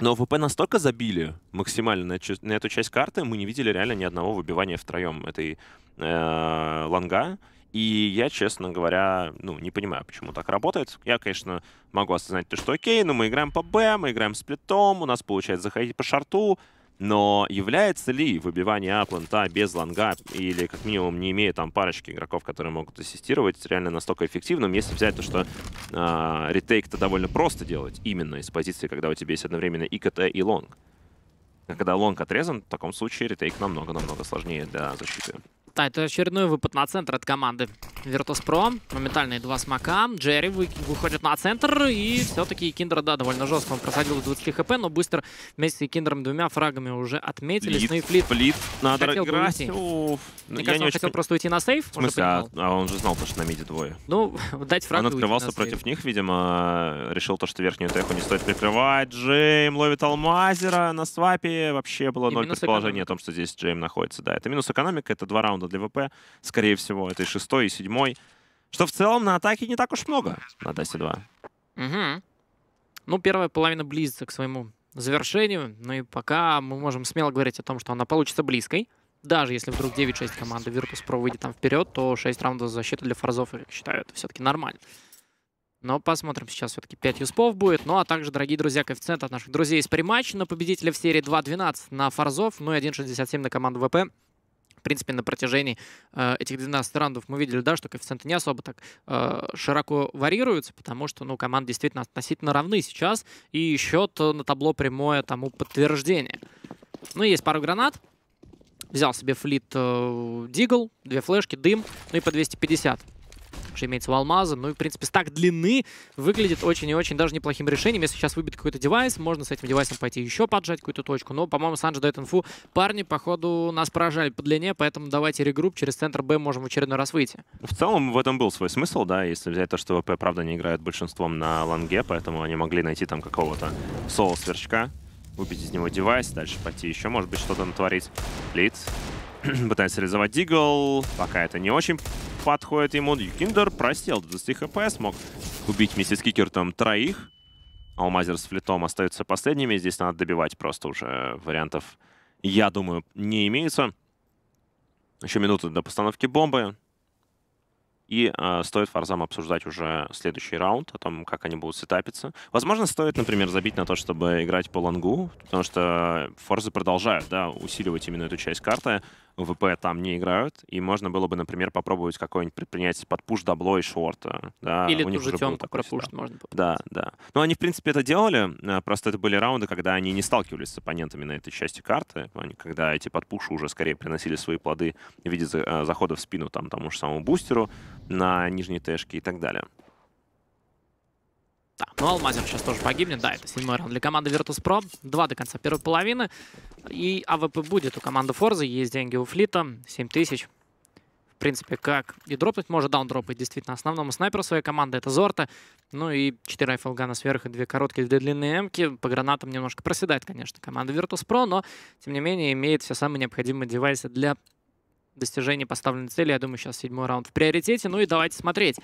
Но ВП настолько забили максимально на, на эту часть карты, мы не видели реально ни одного выбивания втроем этой э, лонга. И я, честно говоря, ну, не понимаю, почему так работает. Я, конечно, могу осознать то, что окей, но ну, мы играем по Б, мы играем сплитом, у нас получается заходить по шарту, но является ли выбивание А без лонга или как минимум не имея там парочки игроков, которые могут ассистировать, реально настолько эффективным, если взять то, что э, ретейк-то довольно просто делать именно из позиции, когда у тебя есть одновременно и КТ, и лонг. А когда лонг отрезан, в таком случае ретейк намного-намного сложнее для защиты. Да, это очередной выпад на центр от команды Virtus.pro. Моментальные два смока. Джерри вы... выходит на центр. И все-таки Киндер, да, довольно жестко. Он просадил 20 хп, но быстро вместе с Киндером двумя фрагами уже отметили. Лид, Снейфлит. Ну Флит. Надо хотел играть. Уйти. Уф. Мне я он не он хотел просто уйти на сейф. В смысле? А, а он же знал, что на миде двое. Ну, дать фраг Он открывался против них, видимо. Решил то, что верхнюю тэху не стоит прикрывать. Джейм ловит алмазера на свапе. Вообще было ноль предположения экономика. о том, что здесь Джейм находится. Да, это минус экономика. Это два раунда раунда для ВП. Скорее всего, это и шестой, и седьмой. Что в целом на атаке не так уж много на Дасте 2. Угу. Ну, первая половина близится к своему завершению. Ну и пока мы можем смело говорить о том, что она получится близкой. Даже если вдруг 9-6 команда Virtus.pro выйдет там вперед, то 6 раундов защиты для Фарзов, я считаю, это все-таки нормально. Но посмотрим, сейчас все-таки 5 юспов будет. Ну а также, дорогие друзья, коэффициент от наших друзей из приматча на победителя в серии 2-12 на Фарзов, ну и 1.67 на команду ВП принципе, на протяжении э, этих 12 раундов мы видели, да, что коэффициенты не особо так э, широко варьируются, потому что, ну, команды действительно относительно равны сейчас, и счет э, на табло прямое тому подтверждение. Ну, есть пару гранат. Взял себе флит э, Дигл, две флешки, дым, ну и по 250 что имеется в алмаза. Ну и, в принципе, стак длины выглядит очень и очень даже неплохим решением. Если сейчас выбит какой-то девайс, можно с этим девайсом пойти еще поджать какую-то точку. Но, по-моему, Санджи дает инфу. Парни, походу, нас поражали по длине, поэтому давайте регрупп через центр Б можем в очередной раз выйти. В целом, в этом был свой смысл, да, если взять то, что ВП, правда, не играют большинством на ланге, поэтому они могли найти там какого-то соло-сверчка, убить из него девайс, дальше пойти еще, может быть, что-то натворить. Блиц. Пытается реализовать Дигл. Пока это не очень подходит ему. Юкиндер просел до 20 хп. Смог убить вместе с Кикертом троих. Алмазер с флитом остаются последними. Здесь надо добивать просто уже вариантов, я думаю, не имеется. Еще минута до постановки бомбы. И э, стоит Фарзам обсуждать уже следующий раунд, о том, как они будут сетапиться. Возможно, стоит, например, забить на то, чтобы играть по лонгу, потому что э, Форзы продолжают да, усиливать именно эту часть карты. ВП там не играют, и можно было бы, например, попробовать какой нибудь предпринять под пуш дабло и шорта. Да, Или у них ту же темку пропушить можно попробовать. Да, да. Ну они, в принципе, это делали, э, просто это были раунды, когда они не сталкивались с оппонентами на этой части карты, они, когда эти подпуши уже скорее приносили свои плоды в виде э, захода в спину там тому же самому бустеру на нижней тэшке и так далее. Да, ну Алмазер сейчас тоже погибнет. Да, это седьмой раунд для команды Virtus.pro. Два до конца первой половины. И АВП будет у команды Форза. Есть деньги у Флита. тысяч В принципе, как и дропнуть может. Да, он дропает действительно основному снайперу своей команды. Это Зорта. Ну и 4 айфолгана сверху, и 2 короткие, две длинные эмки. По гранатам немножко проседает, конечно, команда Virtus.pro. Но, тем не менее, имеет все самые необходимые девайсы для достижения поставленной цели. Я думаю, сейчас седьмой раунд в приоритете. Ну и давайте смотреть.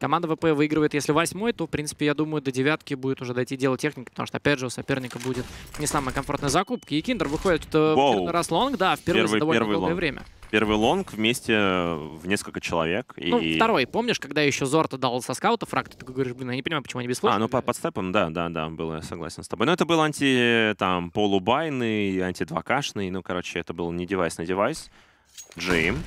Команда ВП выигрывает, если восьмой, то, в принципе, я думаю, до девятки будет уже дойти дело техники, потому что, опять же, у соперника будет не самая комфортная закупка. И Киндер выходит э, Воу. в первый раз лонг, да, впервые первый, за довольно первый долгое лонг. время. Первый лонг вместе э, в несколько человек. Ну, И... Ну, второй. Помнишь, когда еще Зорта дал со скаута фраг, ты такой говоришь, блин, я не понимаю, почему они без флешки. А, ну по подстепам, да, да, да, было, я согласен с тобой. Но это был анти, там, полубайный, анти-2кашный, ну, короче, это был не девайс на девайс. Джейм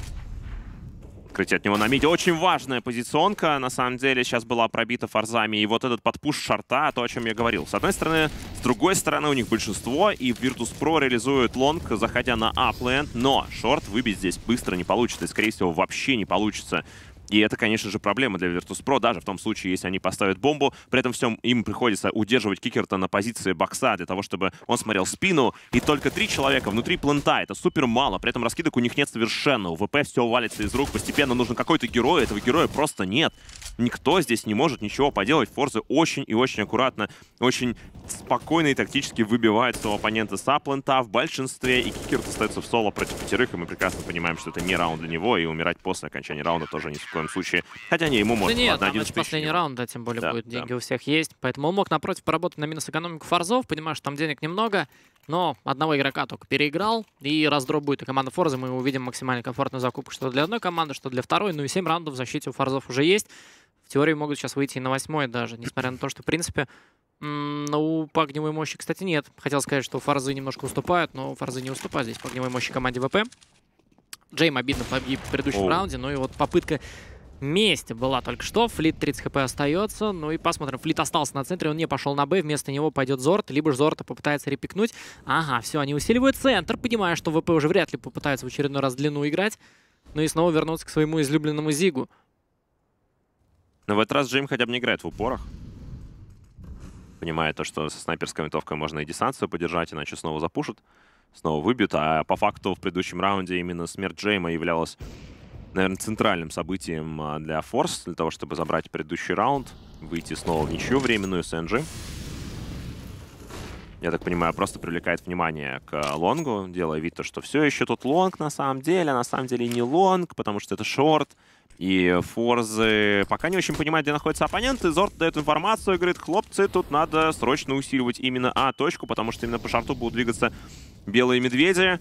открытие от него на миде. Очень важная позиционка, на самом деле, сейчас была пробита фарзами. И вот этот подпуш шарта, то, о чем я говорил. С одной стороны, с другой стороны, у них большинство, и Virtus.pro реализует лонг, заходя на апленд. Но шорт выбить здесь быстро не получится, и, скорее всего, вообще не получится. И это, конечно же, проблема для Virtus.pro, даже в том случае, если они поставят бомбу. При этом всем им приходится удерживать Кикерта на позиции бокса для того, чтобы он смотрел спину. И только три человека внутри плента. Это супер мало. При этом раскидок у них нет совершенно. У ВП все валится из рук. Постепенно нужен какой-то герой. Этого героя просто нет. Никто здесь не может ничего поделать. Форзы очень и очень аккуратно, очень спокойно и тактически выбивают своего оппонента с аплента в большинстве. И Кикерт остается в соло против пятерых. И мы прекрасно понимаем, что это не раунд для него. И умирать после окончания раунда тоже не стоит коем случае. Хотя не, ему можно. Да нет, Ладно, там последний его. раунд, да, тем более да, будет, деньги да. у всех есть. Поэтому он мог напротив поработать на минус экономику Фарзов, Понимаешь, там денег немного, но одного игрока только переиграл. И раздроп будет. И команда Форза мы увидим максимально комфортную закупку, что для одной команды, что для второй. Ну и 7 раундов в защите у Фарзов уже есть. В теории могут сейчас выйти и на восьмой даже, несмотря на то, что, в принципе, ну, по огневой мощи, кстати, нет. Хотел сказать, что фарзы немножко уступают, но фарзы не уступают здесь по огневой мощи команде ВП. Джейм обидно погиб в предыдущем Оу. раунде, но ну и вот попытка месть была только что. Флит 30 хп остается. Ну и посмотрим. Флит остался на центре, он не пошел на Б. Вместо него пойдет Зорт, либо же Зорта попытается репикнуть. Ага, все, они усиливают центр, понимая, что ВП уже вряд ли попытаются в очередной раз длину играть. Ну и снова вернуться к своему излюбленному Зигу. Но в этот раз Джейм хотя бы не играет в упорах. Понимая то, что со снайперской винтовкой можно и дистанцию подержать, иначе снова запушат снова выбит. А по факту в предыдущем раунде именно смерть Джейма являлась, наверное, центральным событием а, для Форс, для того, чтобы забрать предыдущий раунд, выйти снова в ничью временную с Энджи. Я так понимаю, просто привлекает внимание к а, лонгу, делая вид, то, что все еще тут лонг на самом деле, а на самом деле не лонг, потому что это шорт и Форзы пока не очень понимают, где находится оппонент. И Зорт дает информацию, говорит, хлопцы, тут надо срочно усиливать именно А-точку, потому что именно по шарту будут двигаться белые медведи.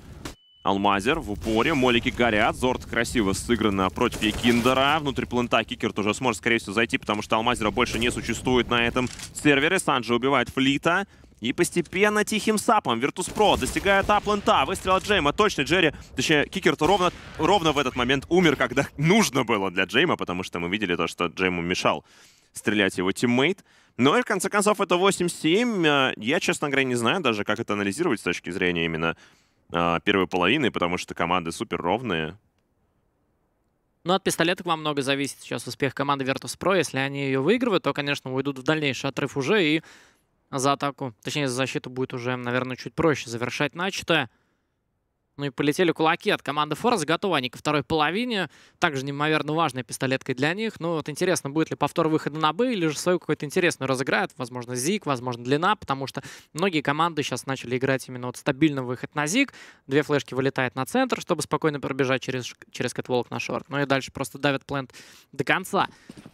Алмазер в упоре, молики горят, Зорт красиво сыграно против Якиндера. Внутри плента Кикер тоже сможет, скорее всего, зайти, потому что Алмазера больше не существует на этом сервере. Санджи убивает Флита. И постепенно тихим сапом Virtus.pro достигает аплента. Выстрел от Джейма точно. Джерри, точнее, Кикер-то ровно, ровно в этот момент умер, когда нужно было для Джейма, потому что мы видели то, что Джейму мешал стрелять его тиммейт. Но ну и в конце концов это 8-7. Э, я, честно говоря, не знаю даже, как это анализировать с точки зрения именно э, первой половины, потому что команды супер ровные. Ну, от пистолета к вам много зависит сейчас успех команды Virtus.pro. Если они ее выигрывают, то, конечно, уйдут в дальнейший отрыв уже и за атаку. Точнее, за защиту будет уже, наверное, чуть проще завершать начатое. Ну и полетели кулаки от команды Форс. Готовы они ко второй половине. Также неимоверно важной пистолеткой для них. Ну вот интересно, будет ли повтор выхода на Б или же свою какую-то интересную разыграют. Возможно, Зиг, возможно, длина. Потому что многие команды сейчас начали играть именно вот стабильно выход на Зиг. Две флешки вылетают на центр, чтобы спокойно пробежать через, через кэтволк на шорт. Ну и дальше просто давят плент до конца.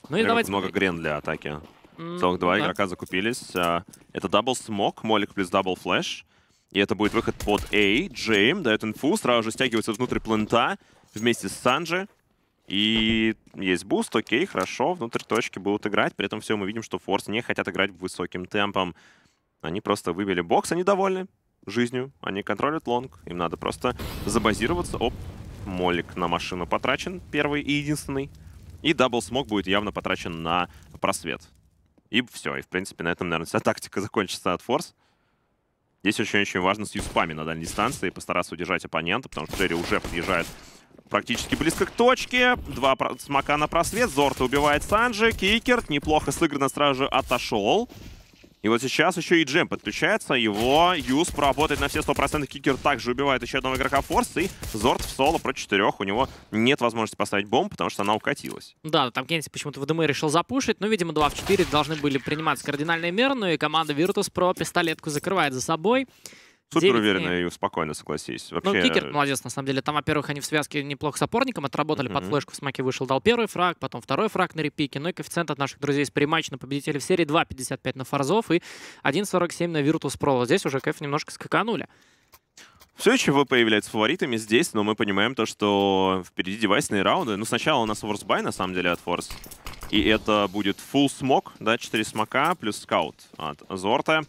Ну и Прям давайте... Много грен для атаки. Mm, Целых два игрока закупились. А, это дабл смог, молик плюс дабл флэш. И это будет выход под A. Джейм дает инфу, сразу же стягивается внутрь плента вместе с Санджи. И есть буст, окей, хорошо, внутрь точки будут играть. При этом все мы видим, что Форс не хотят играть высоким темпом. Они просто выбили бокс, они довольны жизнью. Они контролят лонг, им надо просто забазироваться. Оп, молик на машину потрачен, первый и единственный. И дабл смог будет явно потрачен на просвет. И все. И, в принципе, на этом, наверное, вся тактика закончится от форс. Здесь очень-очень важно с юспами на дальней дистанции постараться удержать оппонента, потому что Джерри уже подъезжает практически близко к точке. Два смока на просвет. Зорта убивает Санджи. Кикерт неплохо сыгранно сразу же отошел. И вот сейчас еще и Джем подключается. Его юз проработает на все 100%. Кикер также убивает еще одного игрока Форс. И Зорт в соло про четырех. У него нет возможности поставить бомбу, потому что она укатилась. Да, там Кенси почему-то ВДМ решил запушить. Но, ну, видимо, 2 в 4 должны были приниматься кардинальные меры. Ну и команда Virtus.pro пистолетку закрывает за собой. Супер уверенно и спокойно, согласись. Ну, Вообще... Ну, Кикер молодец, на самом деле. Там, во-первых, они в связке неплохо с опорником отработали. Mm-hmm. Под флешку в смаке вышел, дал первый фраг, потом второй фраг на репике. Ну и коэффициент от наших друзей с приматч на победителей в серии 2.55 на Фарзов и 1.47 на Virtus Pro. здесь уже КФ немножко скаканули. Все еще вы появляется фаворитами здесь, но мы понимаем то, что впереди девайсные раунды. Ну, сначала у нас ворсбай, на самом деле, от Форс. И это будет full смок, да, 4 смока плюс скаут от Зорта.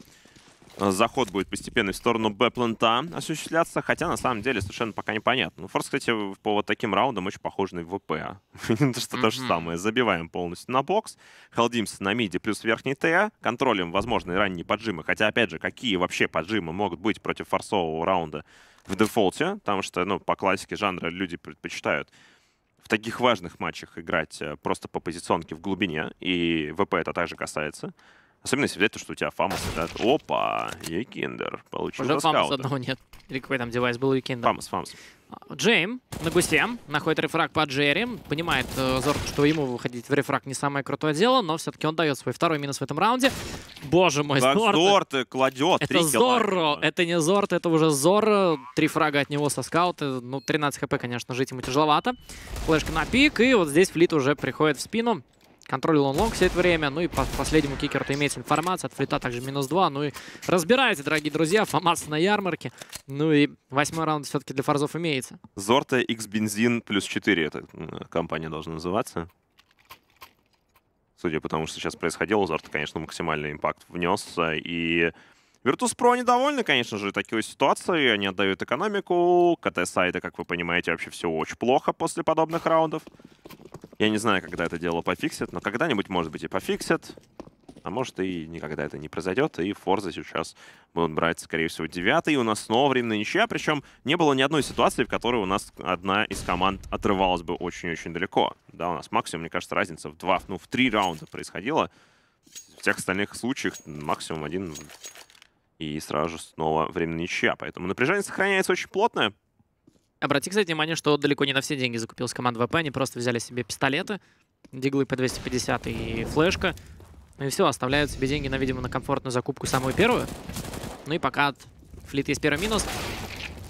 Э, заход будет постепенно в сторону Б-плента осуществляться, хотя на самом деле совершенно пока непонятно. Ну, Форс, кстати, по вот таким раундам очень похож на ВП. Что то же самое. Забиваем полностью на бокс, халдимся на миде плюс верхний Т, контролем возможные ранние поджимы, хотя, опять же, какие вообще поджимы могут быть против форсового раунда в дефолте, потому что, ну, по классике жанра люди предпочитают в таких важных матчах играть э, просто по позиционке в глубине, и ВП это также касается. Особенно если взять то, что у тебя фамус да? Опа, Екиндер получил Уже фамус одного нет. Или какой там девайс был у Екиндера? Фамус, Джейм на густе находит рефраг по Джерри. Понимает э, Зорт, что ему выходить в рефраг не самое крутое дело, но все-таки он дает свой второй минус в этом раунде. Боже мой, как Зорт. Зорт кладет Это Зорро, это не Зорт, это уже Зорро. Три фрага от него со скаута. Ну, 13 хп, конечно, жить ему тяжеловато. Флешка на пик, и вот здесь флит уже приходит в спину. Контролил он лонг все это время. Ну и по последнему кикеру-то имеется информация. От фрита также минус 2. Ну и разбирайте, дорогие друзья. Фомас на ярмарке. Ну и восьмой раунд все-таки для фарзов имеется. Зорта X бензин плюс 4. Эта компания должна называться. Судя по тому, что сейчас происходило, Зорта, конечно, максимальный импакт внес. И Virtus.pro они довольны, конечно же, такой ситуацией. Они отдают экономику. КТ-сайты, как вы понимаете, вообще все очень плохо после подобных раундов. Я не знаю, когда это дело пофиксят, но когда-нибудь, может быть, и пофиксят. А может, и никогда это не произойдет. И Форза сейчас будут брать, скорее всего, девятый. И у нас снова временная ничья. Причем не было ни одной ситуации, в которой у нас одна из команд отрывалась бы очень-очень далеко. Да, у нас максимум, мне кажется, разница в два, ну, в три раунда происходила. В тех остальных случаях максимум один и сразу же снова время ничья. Поэтому напряжение сохраняется очень плотное. Обрати, кстати, внимание, что далеко не на все деньги закупилась команда ВП. Они просто взяли себе пистолеты, диглы по 250 и флешка. Ну и все, оставляют себе деньги, на, видимо, на комфортную закупку самую первую. Ну и пока от флит есть первый минус.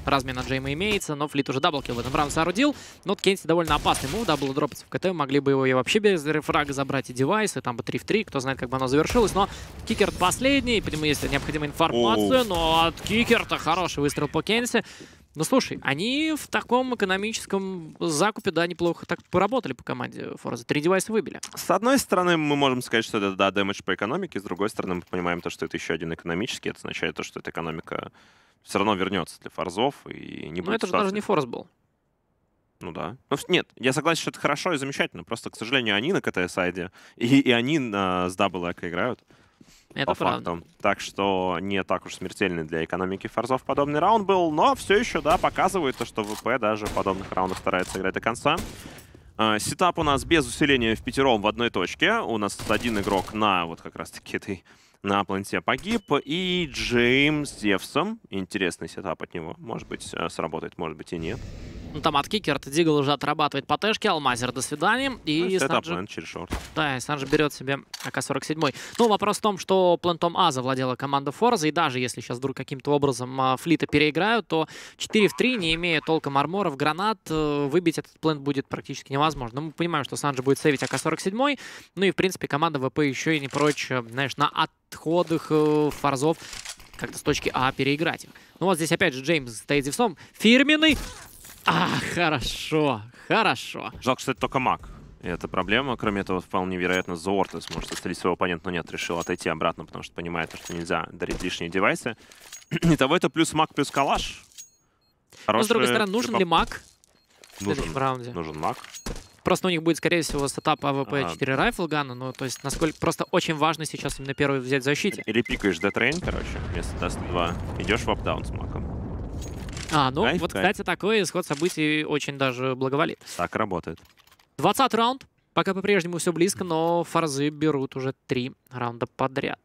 Размен на Джейма имеется, но Флит уже даблкил в этом раунд соорудил. Но Кенси довольно опасный мув, дабл было дропаться в КТ. Могли бы его и вообще без рефрага забрать и девайс, и там бы 3 в 3. Кто знает, как бы оно завершилось. Но Кикер последний, поэтому есть необходимая информация. Но от Кикерта хороший выстрел по Кенси. Ну, слушай, они в таком экономическом закупе, да, неплохо так поработали по команде Forza. Три девайса выбили. С одной стороны, мы можем сказать, что это, да, дэмэдж по экономике. С другой стороны, мы понимаем то, что это еще один экономический. Это означает то, что эта экономика все равно вернется для форзов и не ну, будет... Ну, это же даже не форз был. Ну да. Ну, нет, я согласен, что это хорошо и замечательно. Просто, к сожалению, они на КТ-сайде, и, и они на, с дабл играют. Это по правда. факту. Так что не так уж смертельный для экономики форзов подобный раунд был, но все еще, да, показывает то, что ВП даже в подобных раундах старается играть до конца. А, сетап у нас без усиления в пятером в одной точке. У нас тут один игрок на вот как раз-таки этой на планете погиб. И Джеймс с Девсом. Интересный сетап от него. Может быть, э, сработает, может быть и нет. Ну, там от кикер, это Дигл уже отрабатывает по тэшке, Алмазер, до свидания. И ну, Санджи... через шорт. Да, и Санджи берет себе АК-47. Ну, вопрос в том, что плантом А завладела команда Форза, и даже если сейчас вдруг каким-то образом а, флита переиграют, то 4 в 3, не имея толком арморов, гранат, э, выбить этот плент будет практически невозможно. Но мы понимаем, что Санджи будет сейвить АК-47, ну и, в принципе, команда ВП еще и не прочь, э, знаешь, на отходах э, Форзов как-то с точки А переиграть их. Ну вот здесь опять же Джеймс стоит с Фирменный а, хорошо, хорошо. Жалко, что это только маг. И это проблема. Кроме этого, вполне вероятно, Зорта сможет отстрелить своего оппонента, но нет, решил отойти обратно, потому что понимает, что нельзя дарить лишние девайсы. Итого это плюс маг, плюс калаш. Хороший но, с другой стороны, нужен ли маг? Нужен, в раунде. нужен маг. Просто у них будет, скорее всего, сетап АВП-4 а... райфлгана, ну, то есть, насколько... Просто очень важно сейчас именно первый взять в защите. Или пикаешь детрейн, короче, вместо даст 2 Идешь в апдаун с маком. А, ну Кайф, вот, кайф. кстати, такой исход событий очень даже благоволит. Так работает. 20 раунд. Пока по-прежнему все близко, но форзы берут уже три раунда подряд.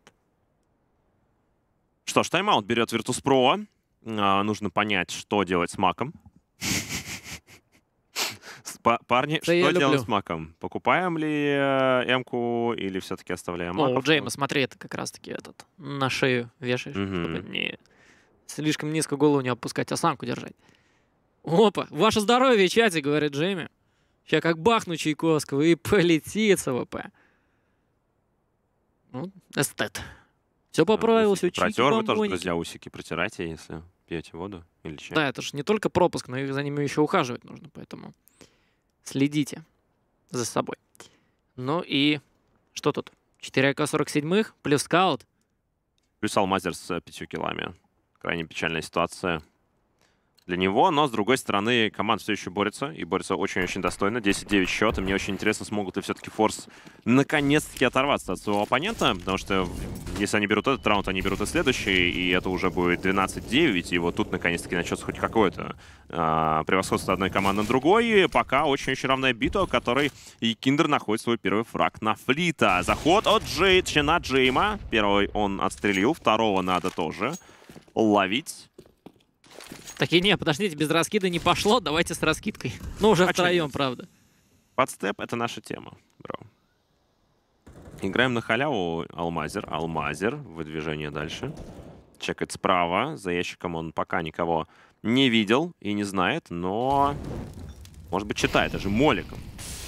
Что ж, тайм-аут берет Virtus.pro. А, нужно понять, что делать с маком. Парни, что делать с маком? Покупаем ли э, эмку или все-таки оставляем ну, мак? О, Джейма, смотри, это как раз-таки этот. На шею вешаешь, чтобы не Слишком низко голову не опускать, осанку а держать. Опа, ваше здоровье, чати, говорит Джейми. Сейчас как бахну Чайковского и полетит СВП. Ну, эстет. Все поправилось, ну, учите Протер вы тоже, друзья, усики протирайте, если пьете воду или чай. Да, это же не только пропуск, но и за ними еще ухаживать нужно, поэтому следите за собой. Ну и что тут? 4 АК-47, плюс скаут. Плюс алмазер с 5 килами. Крайне печальная ситуация для него, но, с другой стороны, команда все еще борется, и борется очень-очень достойно. 10-9 счет, и мне очень интересно, смогут ли все-таки Форс наконец-таки оторваться от своего оппонента, потому что если они берут этот раунд, они берут и следующий, и это уже будет 12-9, и вот тут наконец-таки начнется хоть какое-то э, превосходство одной команды на другой, и пока очень-очень равная битва, в которой и Киндер находит свой первый фраг на Флита. Заход от Джейд, Чена Джейма, первый он отстрелил, второго надо тоже ловить. Такие, не, подождите, без раскида не пошло, давайте с раскидкой. Ну, уже а втроем, правда. Подстеп — это наша тема, бро. Играем на халяву Алмазер. Алмазер, выдвижение дальше. Чекает справа. За ящиком он пока никого не видел и не знает, но... Может быть, читает даже моликом.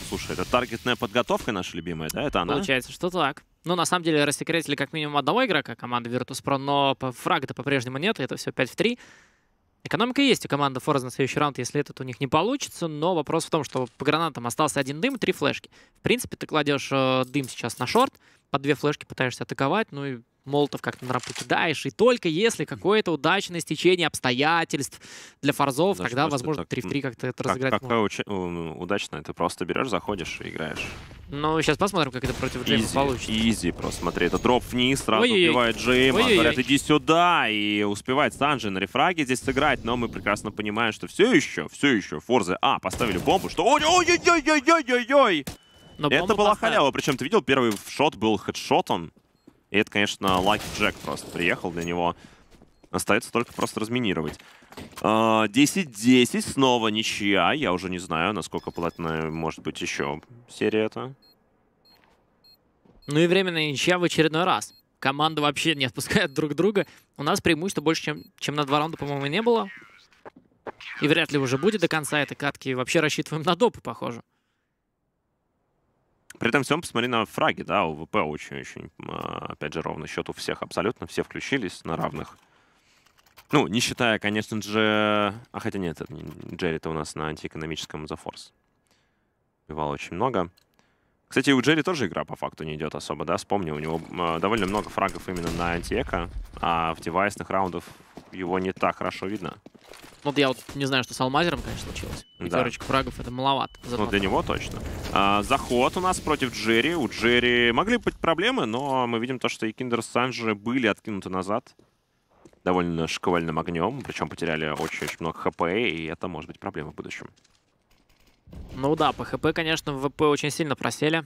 Слушай, это таргетная подготовка наша любимая, да? Это она? Получается, что так. Ну, на самом деле, рассекретили как минимум одного игрока команды Virtus.pro, но фраг то по-прежнему нет, это все 5 в 3. Экономика есть у команды Форза на следующий раунд, если этот у них не получится, но вопрос в том, что по гранатам остался один дым и три флешки. В принципе, ты кладешь э, дым сейчас на шорт, по две флешки пытаешься атаковать, ну и молотов как-то на рампу кидаешь, и только если какое-то удачное стечение обстоятельств для форзов, Даже тогда, возможно, так, 3 в 3 ну, как-то это как, разыграть Какое э, уч... удачное? Ты просто берешь, заходишь и играешь. Ну, сейчас посмотрим, как это против Джейма изи, получится. Изи просто, смотри, это дроп вниз, сразу Ой -ой -ой. убивает Джейма, Ой -ой -ой. говорят, иди сюда, и успевает Санджи на рефраге здесь сыграть, но мы прекрасно понимаем, что все еще, все еще Форзы А поставили бомбу, что... Ой-ой-ой-ой-ой-ой-ой! Это была поставили. халява, причем ты видел, первый шот был хедшотом. И это, конечно, Лаки Джек просто приехал для него. Остается только просто разминировать. 10-10, а, снова ничья. Я уже не знаю, насколько платная может быть еще серия эта. Ну и временная ничья в очередной раз. Команды вообще не отпускают друг друга. У нас преимущество больше, чем, чем на два раунда, по-моему, не было. И вряд ли уже будет до конца этой катки. Вообще рассчитываем на допы, похоже. При этом всем посмотри на фраги, да, УВП очень-очень, а, опять же, ровный счет у всех абсолютно, все включились на равных. Ну, не считая, конечно же... А хотя нет, Джерри-то у нас на антиэкономическом за форс. Убивал очень много. Кстати, у Джерри тоже игра по факту не идет особо, да, вспомни, у него а, довольно много фрагов именно на антиэко, а в девайсных раундах его не так хорошо видно. Ну, я вот не знаю, что с Алмазером, конечно, случилось. Пятерочка да. фрагов — это маловато. Замотал. Ну, для него точно. А, заход у нас против Джерри. У Джерри могли быть проблемы, но мы видим то, что и Киндер Санджи были откинуты назад довольно шквальным огнем, причем потеряли очень-очень много хп, и это может быть проблема в будущем. Ну да, по хп, конечно, в ВП очень сильно просели.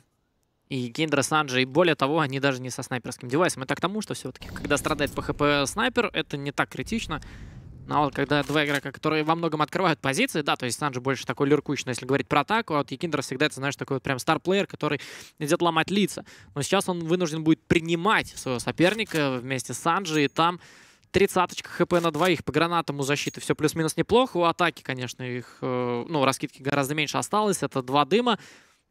И Киндер Санджи, и более того, они даже не со снайперским девайсом. Это к тому, что все-таки, когда страдает по ХП снайпер, это не так критично. Навал, когда два игрока, которые во многом открывают позиции, да, то есть Санджи больше такой лиркуч, если говорить про атаку, а вот Якиндер всегда это, знаешь, такой вот прям старплеер, который идет ломать лица. Но сейчас он вынужден будет принимать своего соперника вместе с Санджи, и там тридцаточка хп на двоих. По гранатам у защиты все плюс-минус неплохо. У атаки, конечно, их, э, ну, раскидки гораздо меньше осталось. Это два дыма.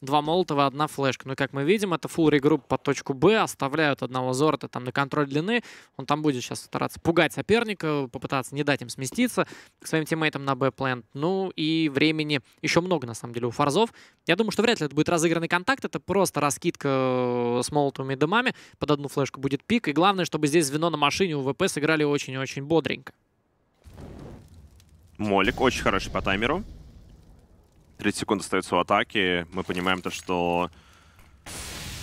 Два молотова, одна флешка. Ну как мы видим, это фул регрупп по точку Б. Оставляют одного Зорта там на контроль длины. Он там будет сейчас стараться пугать соперника, попытаться не дать им сместиться к своим тиммейтам на Б-плент. Ну и времени еще много, на самом деле, у фарзов. Я думаю, что вряд ли это будет разыгранный контакт. Это просто раскидка э, с молотовыми дымами. Под одну флешку будет пик. И главное, чтобы здесь звено на машине у ВП сыграли очень и очень бодренько. Молик очень хороший по таймеру. 30 секунд остается у атаки. Мы понимаем то, что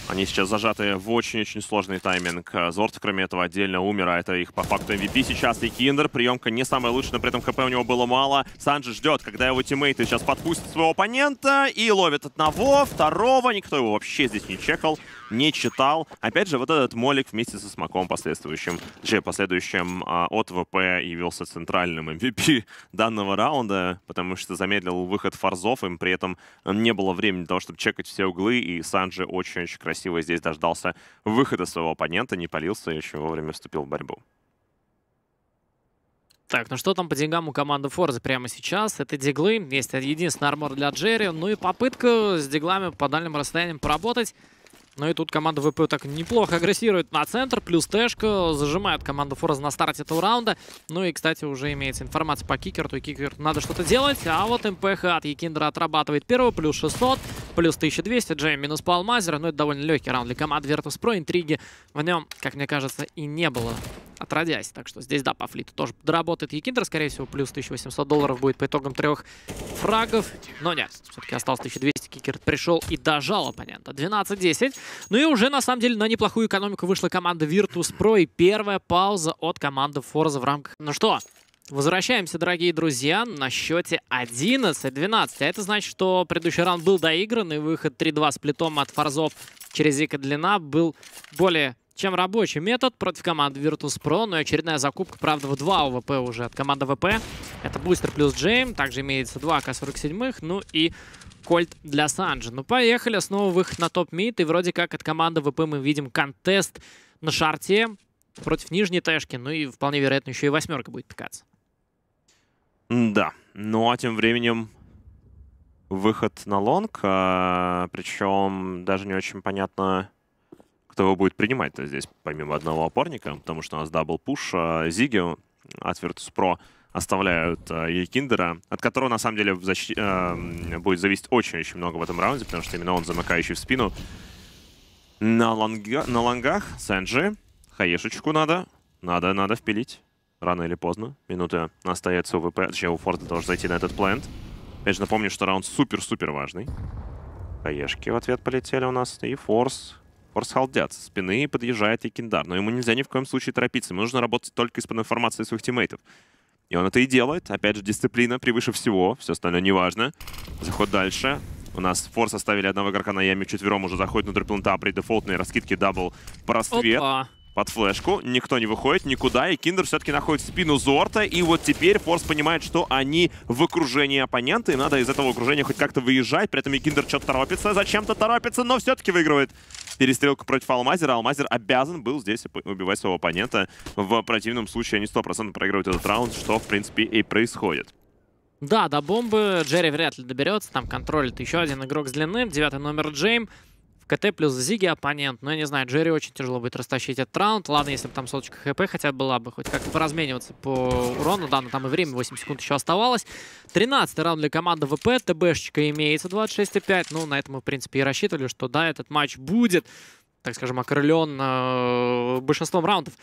они сейчас зажаты в очень-очень сложный тайминг. Зорт, кроме этого, отдельно умер, а это их по факту MVP сейчас. И Киндер, приемка не самая лучшая, но при этом ХП у него было мало. Санджи ждет, когда его тиммейты сейчас подпустят своего оппонента и ловят одного, второго. Никто его вообще здесь не чекал не читал. Опять же, вот этот молик вместе со смоком последующим, точнее, последующим а, от ВП явился центральным MVP эм данного раунда, потому что замедлил выход фарзов, им при этом не было времени для того, чтобы чекать все углы, и Санджи очень-очень красиво здесь дождался выхода своего оппонента, не полился и очень вовремя вступил в борьбу. Так, ну что там по деньгам у команды Форза прямо сейчас? Это диглы, есть единственный армор для Джерри, ну и попытка с диглами по дальним расстояниям поработать. Ну и тут команда ВП так неплохо агрессирует на центр, плюс Тэшка зажимает команду Форез на старте этого раунда. Ну и, кстати, уже имеется информация по кикеру, то и кикер надо что-то делать. А вот МПХ от Якиндера отрабатывает первого, плюс 600, плюс 1200, Джейм минус по Алмазеру. Ну это довольно легкий раунд для команды Virtus.pro, интриги в нем, как мне кажется, и не было отродясь. Так что здесь, да, по флиту тоже доработает Якиндер. Скорее всего, плюс 1800 долларов будет по итогам трех фрагов. Но нет, все-таки осталось 1200. Кикер пришел и дожал оппонента. 12-10. Ну и уже, на самом деле, на неплохую экономику вышла команда Virtus.pro и первая пауза от команды Forza в рамках... Ну что, Возвращаемся, дорогие друзья, на счете 11-12. А это значит, что предыдущий раунд был доигран, и выход 3-2 с плитом от Форзов через Ика Длина был более чем рабочий метод против команды Virtus.pro. Но ну и очередная закупка, правда, в 2 увп уже от команды ВП. Это бустер плюс Джейм, также имеется 2 К-47, ну и кольт для Санджи. Ну, поехали. Снова выход на топ-мид. И вроде как от команды ВП мы видим контест на шарте против нижней тэшки. Ну и вполне вероятно еще и восьмерка будет пикаться. Да. Ну а тем временем выход на лонг. А, причем даже не очень понятно, кто его будет принимать-то здесь, помимо одного опорника. Потому что у нас дабл-пуш, а, Зиги от Virtus.pro. Pro оставляют э, ей от которого, на самом деле, в защ... э, будет зависеть очень-очень много в этом раунде, потому что именно он замыкающий в спину. На, ланга... на лангах Сэнджи. Хаешечку надо. Надо, надо впилить. Рано или поздно. Минута остается у ВП. Точнее, у Форда тоже зайти на этот плент. Опять же, напомню, что раунд супер-супер важный. Хаешки в ответ полетели у нас. И Форс. Форс халдят. спины подъезжает Якиндар. Но ему нельзя ни в коем случае торопиться. Ему нужно работать только из-под информации своих тиммейтов. И он это и делает. Опять же, дисциплина превыше всего. Все остальное неважно. Заход дальше. У нас форс оставили одного игрока на яме. Четвером уже заходит внутрь плента. при дефолтной раскидке дабл просвет. Опа. Под флешку. Никто не выходит никуда. И Киндер все-таки находит спину Зорта. И вот теперь Форс понимает, что они в окружении оппонента. и надо из этого окружения хоть как-то выезжать. При этом и Киндер что-то торопится. Зачем-то торопится, но все-таки выигрывает. Перестрелку против Алмазера. Алмазер обязан был здесь убивать своего оппонента. В противном случае они 100% проигрывают этот раунд, что, в принципе, и происходит. Да, до бомбы Джерри вряд ли доберется. Там контролит еще один игрок с длины. Девятый номер Джейм. КТ плюс Зиги оппонент. Но ну, я не знаю, Джерри очень тяжело будет растащить этот раунд. Ладно, если бы там соточка хп, хотя бы была бы хоть как-то поразмениваться по урону. Да, но ну, там и время 8 секунд еще оставалось. 13 раунд для команды ВП. ТБшечка имеется 26,5. Ну, на этом мы, в принципе, и рассчитывали, что да, этот матч будет, так скажем, окрылен э, большинством раундов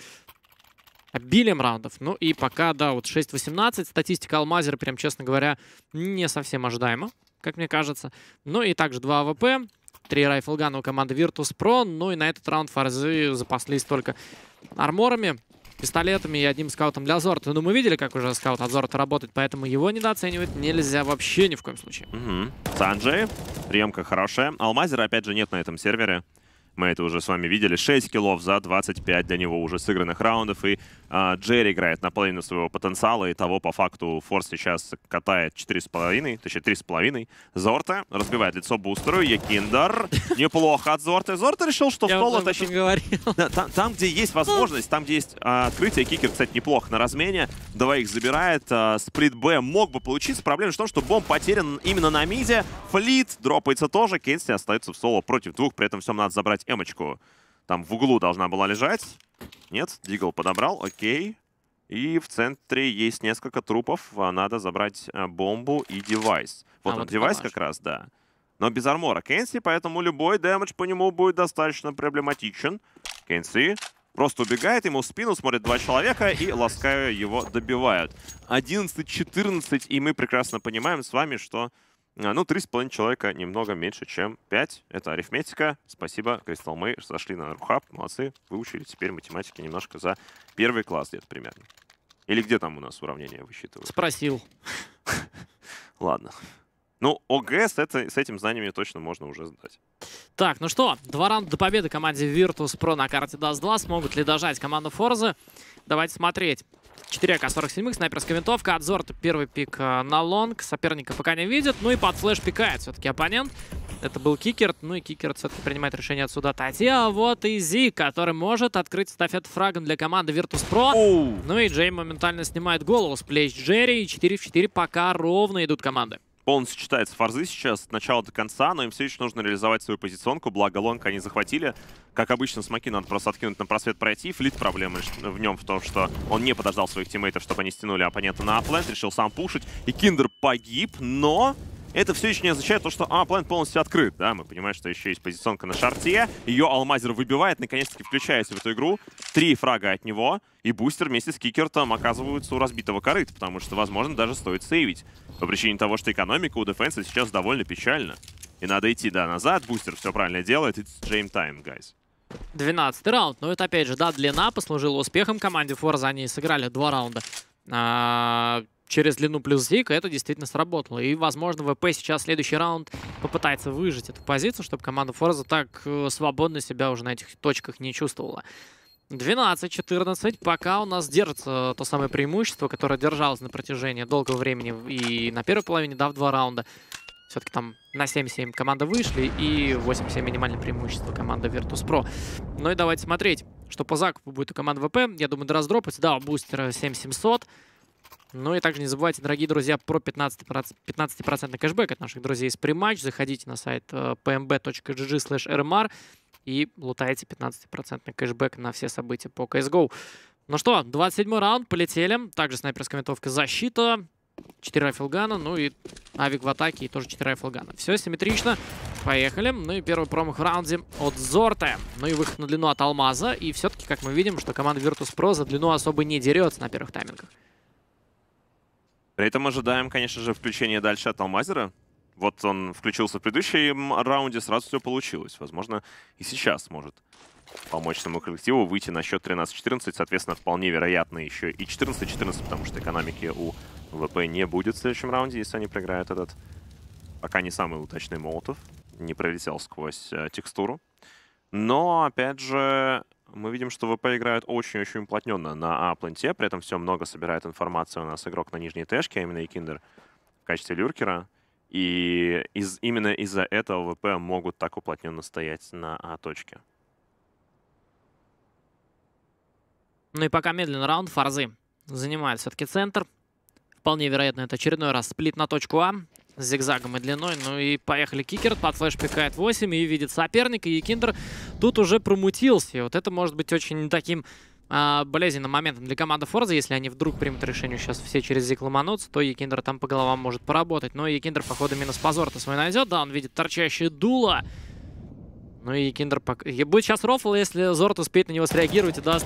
обилием раундов. Ну и пока, да, вот 6-18. Статистика Алмазера, прям, честно говоря, не совсем ожидаема, как мне кажется. Ну и также 2 АВП. Три райфлгана у команды Virtus Pro, Ну и на этот раунд Фарзы запаслись только арморами пистолетами и одним скаутом для зорта. Но ну, мы видели, как уже скаут Азорта работает, поэтому его недооценивать нельзя вообще ни в коем случае. Угу. Санджи, приемка хорошая. Алмазера, опять же, нет на этом сервере. Мы это уже с вами видели. 6 киллов за 25 для него уже сыгранных раундов. И а, Джерри играет наполовину своего потенциала. И того по факту Форс сейчас катает 4,5, точнее 3,5. Зорта разбивает лицо бустеру. Якиндар неплохо от Зорта. Зорта решил, что в соло тащить... Там, там, где есть возможность, там, где есть а, открытие. Кикер, кстати, неплохо на размене. Давай их забирает. А, сплит Б мог бы получиться. Проблема в том, что бомб потерян именно на миде. Флит дропается тоже. Кенси остается в соло против двух. При этом всем надо забрать подобрать эмочку. Там в углу должна была лежать. Нет, Дигл подобрал, окей. И в центре есть несколько трупов. А, надо забрать а, бомбу и девайс. А, вот а, он, вот девайс как раз, да. Но без армора Кенси, поэтому любой дэмэдж по нему будет достаточно проблематичен. Кенси просто убегает, ему в спину смотрит два человека и, ласкаю его, добивают. 11-14, и мы прекрасно понимаем с вами, что Э, ну, 3,5 человека немного меньше, чем 5. Это арифметика. Спасибо, Кристалл Мэй, зашли на Рухаб. Молодцы, выучили теперь математики немножко за первый класс где-то примерно. Или где там у нас уравнение высчитывают? Спросил. Ладно. Ну, ОГС это, с этим знаниями точно можно уже сдать. Так, ну что, два раунда до победы команде Virtus.pro на карте Даст 2 Смогут ли дожать команду Форзы? Давайте смотреть. 4К-47, снайперская винтовка, отзор, первый пик а, на лонг, соперника пока не видит, ну и под флеш пикает все-таки оппонент. Это был Кикерт, ну и Кикерт все-таки принимает решение отсюда отойти, а вот и Зи, который может открыть стафет фрагом для команды Virtus.pro. Ну и Джей моментально снимает голову с плеч Джерри, и 4 в 4 пока ровно идут команды полностью читается Фарзы сейчас, от начала до конца, но им все еще нужно реализовать свою позиционку, благо лонг они захватили. Как обычно, смоки надо просто откинуть на просвет пройти. Флит проблемы в нем в том, что он не подождал своих тиммейтов, чтобы они стянули оппонента на апленд, решил сам пушить, и Киндер погиб, но это все еще не означает то, что А-план полностью открыт. Да, мы понимаем, что еще есть позиционка на шарте. Ее Алмазер выбивает, наконец-таки включается в эту игру. Три фрага от него. И бустер вместе с кикертом оказываются у разбитого корыта, потому что, возможно, даже стоит сейвить. По причине того, что экономика у дефенса сейчас довольно печальна. И надо идти, да, назад. Бустер все правильно делает. It's game time, guys. 12 раунд. но ну, это опять же, да, длина послужила успехом команде Форза. Они сыграли два раунда а, через длину плюс зик это действительно сработало. И, возможно, ВП сейчас следующий раунд попытается выжить эту позицию, чтобы команда Форза так э, свободно себя уже на этих точках не чувствовала. 12-14, пока у нас держится то самое преимущество, которое держалось на протяжении долгого времени и на первой половине, да, в два раунда. Все-таки там на 7-7 команда вышли и 8-7 минимальное преимущество команда Virtus.pro. Ну и давайте смотреть, что по закупу будет у команды ВП. Я думаю, дораздропать. Да, бустер 7700. Ну и также не забывайте, дорогие друзья, про 15%, 15 кэшбэк от наших друзей из Primatch. Заходите на сайт э, pmb.gg rmr и лутайте 15% кэшбэк на все события по CSGO. Ну что, 27 раунд, полетели. Также снайперская винтовка защита, 4 райфлгана, ну и авик в атаке и тоже 4 райфлгана. Все симметрично, поехали. Ну и первый промах в раунде от Зорта. Ну и выход на длину от Алмаза. И все-таки, как мы видим, что команда Virtus.pro за длину особо не дерется на первых таймингах. При этом ожидаем, конечно же, включения дальше от Алмазера. Вот он включился в предыдущем раунде, сразу все получилось. Возможно, и сейчас может помочь своему коллективу выйти на счет 13-14. Соответственно, вполне вероятно еще и 14-14, потому что экономики у ВП не будет в следующем раунде, если они проиграют этот пока не самый удачный Молотов. Не пролетел сквозь э, текстуру. Но, опять же, мы видим, что ВП играет очень-очень уплотненно на А-планте, при этом все много собирает информации у нас игрок на нижней Т-шке, а именно и Киндер в качестве люркера. И из, именно из-за этого ВП могут так уплотненно стоять на А-точке. Ну и пока медленный раунд, Фарзы занимает все-таки центр. Вполне вероятно, это очередной раз сплит на точку А с зигзагом и длиной. Ну и поехали. Кикер под флеш пикает 8 и видит соперника. И Киндер тут уже промутился. И вот это может быть очень таким а, болезненным моментом для команды Форза. Если они вдруг примут решение сейчас все через Зиг ломанутся, то Екиндер там по головам может поработать. Но Екиндер, походу, минус позор-то свой найдет. Да, он видит торчащее дуло. Ну и Киндер пока... Будет сейчас рофл, если Зорт успеет на него среагировать и даст...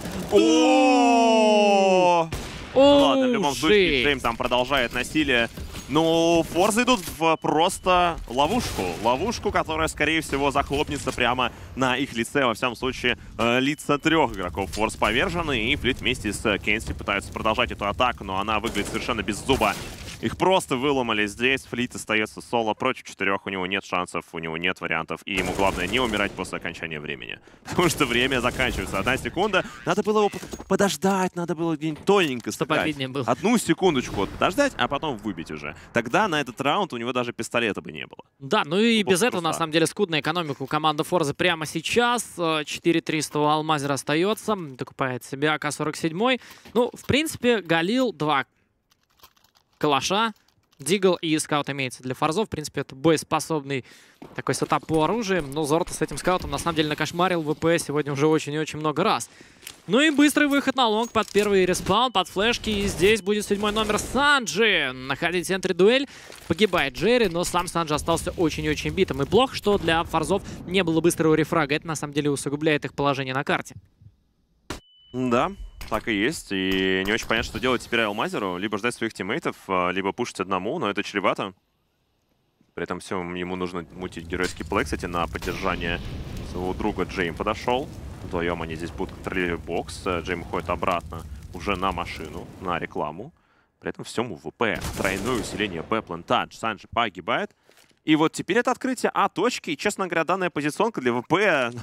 Ладно, в любом случае, Джейм там продолжает насилие. Ну, форзы идут в просто ловушку. Ловушку, которая, скорее всего, захлопнется прямо на их лице. Во всяком случае, э, лица трех игроков форс повержены. И Флит вместе с Кенси пытаются продолжать эту атаку, но она выглядит совершенно без зуба их просто выломали здесь. Флит остается соло против четырех. У него нет шансов, у него нет вариантов. И ему главное не умирать после окончания времени. Потому что время заканчивается. Одна секунда. Надо было его подождать. Надо было где-нибудь тоненько стоять Был. Одну секундочку подождать, а потом выбить уже. Тогда на этот раунд у него даже пистолета бы не было. Да, ну и ну, без этого, на самом деле, скудная экономика у команды Форза прямо сейчас. 4300 у Алмазера остается. Докупает себе ак 47 Ну, в принципе, Галил 2 калаша. Дигл и скаут имеется для фарзов. В принципе, это боеспособный такой сетап по оружию. Но Зорта с этим скаутом на самом деле накошмарил ВП сегодня уже очень и очень много раз. Ну и быстрый выход на лонг под первый респаун, под флешки. И здесь будет седьмой номер Санджи. Находить центре дуэль. Погибает Джерри, но сам Санджи остался очень-очень и битым. И плохо, что для фарзов не было быстрого рефрага. Это на самом деле усугубляет их положение на карте. Да, так и есть, и не очень понятно, что делать теперь Алмазеру. Либо ждать своих тиммейтов, а, либо пушить одному, но это чревато. При этом все, ему нужно мутить геройский плей, кстати, на поддержание своего друга Джейм подошел. Вдвоем они здесь будут контролировать бокс. Джейм уходит обратно уже на машину, на рекламу. При этом всему ВП. Тройное усиление Б. Плантадж. Санджи погибает. И вот теперь это открытие А точки. И, честно говоря, данная позиционка для ВП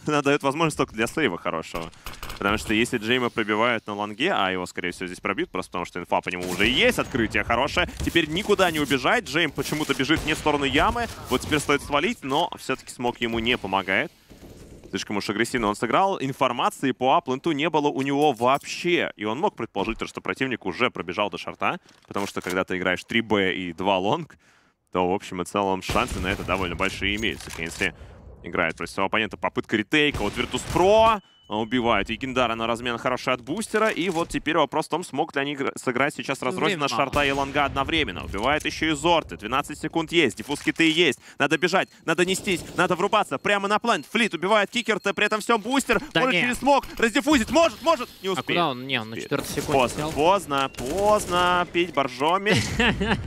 дает возможность только для сейва хорошего. Потому что если Джейма пробивают на лонге, а его, скорее всего, здесь пробьют, просто потому что инфа по нему уже есть, открытие хорошее. Теперь никуда не убежать. Джейм почему-то бежит не в сторону ямы. Вот теперь стоит свалить, но все-таки смог ему не помогает. Слишком уж агрессивно он сыграл. Информации по апленту не было у него вообще. И он мог предположить, что противник уже пробежал до шарта. Потому что когда ты играешь 3Б и 2 лонг, то, в общем и целом, шансы на это довольно большие имеются. Кенсли играет против своего оппонента. Попытка ретейка от Virtus.pro убивают Егендара на размен хороший от бустера. И вот теперь вопрос в том, смог ли они сыграть сейчас разросить на шарта и ланга одновременно. Убивает еще и Зорты. 12 секунд есть, диффуз киты есть. Надо бежать, надо нестись, надо врубаться прямо на план. Флит убивает кикер, -то, при этом всем бустер. Да может через смог раздиффузить, может, может, не а успеет. А куда он? Не, он на 14 секунд Поздно, снял. поздно, поздно пить боржоми.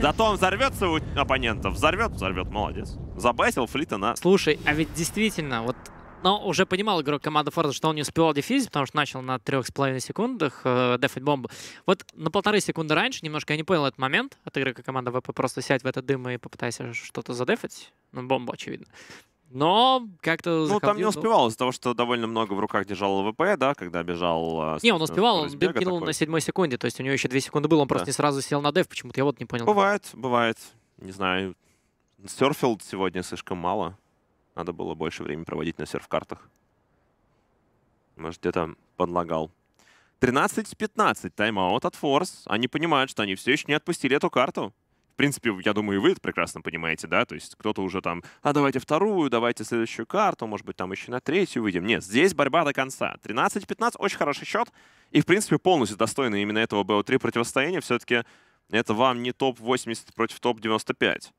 Зато он взорвется у оппонентов. Взорвет, взорвет, молодец. Забасил флита на... Слушай, а ведь действительно, вот но уже понимал игрок команды Форда, что он не успевал дефизить, потому что начал на 3,5 секундах э, дефать бомбу. Вот на полторы секунды раньше немножко я не понял этот момент от игрока команды ВП, просто сядь в этот дым и попытайся что-то задефать. Ну, бомбу, очевидно. Но как-то... Ну, там не успевал из-за того, что довольно много в руках держал ЛВП, да, когда бежал... Э, не, он успевал, он кинул такой. на седьмой секунде, то есть у него еще две секунды было, он да. просто не сразу сел на деф, почему-то я вот не понял. Бывает, бывает. Не знаю, серфилд сегодня слишком мало. Надо было больше времени проводить на серф-картах. Может, где-то подлагал. 13-15, тайм-аут от Форс. Они понимают, что они все еще не отпустили эту карту. В принципе, я думаю, и вы это прекрасно понимаете, да? То есть кто-то уже там, а давайте вторую, давайте следующую карту, может быть, там еще на третью выйдем. Нет, здесь борьба до конца. 13-15, очень хороший счет. И, в принципе, полностью достойны именно этого BO3 противостояния. Все-таки это вам не топ-80 против топ-95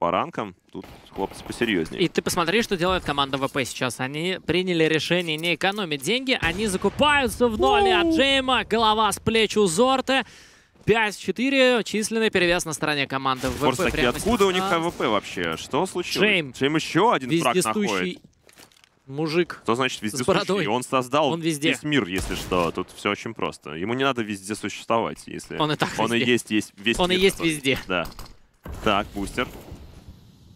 по ранкам. Тут хлопцы посерьезнее. И ты посмотри, что делает команда ВП сейчас. Они приняли решение не экономить деньги. Они закупаются в ноле от Джейма. Голова с плеч у Зорта. 5-4, численный перевес на стороне команды ВП. Форс таки, откуда у них АВП вообще? Что случилось? Джейм. Джейм еще один фраг находит. Мужик. Что значит везде сущий? Он создал он везде. весь мир, если что. Тут все очень просто. Ему не надо везде существовать, если он и так Он везде. и есть, есть весь он мир. Он и есть везде. Да. Так, бустер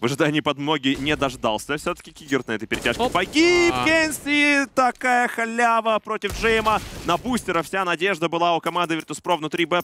в ожидании подмоги не дождался. Все-таки Кигерт на этой перетяжке погиб. А. Кенси, такая халява против Джейма. На бустера вся надежда была у команды Virtus.pro внутри б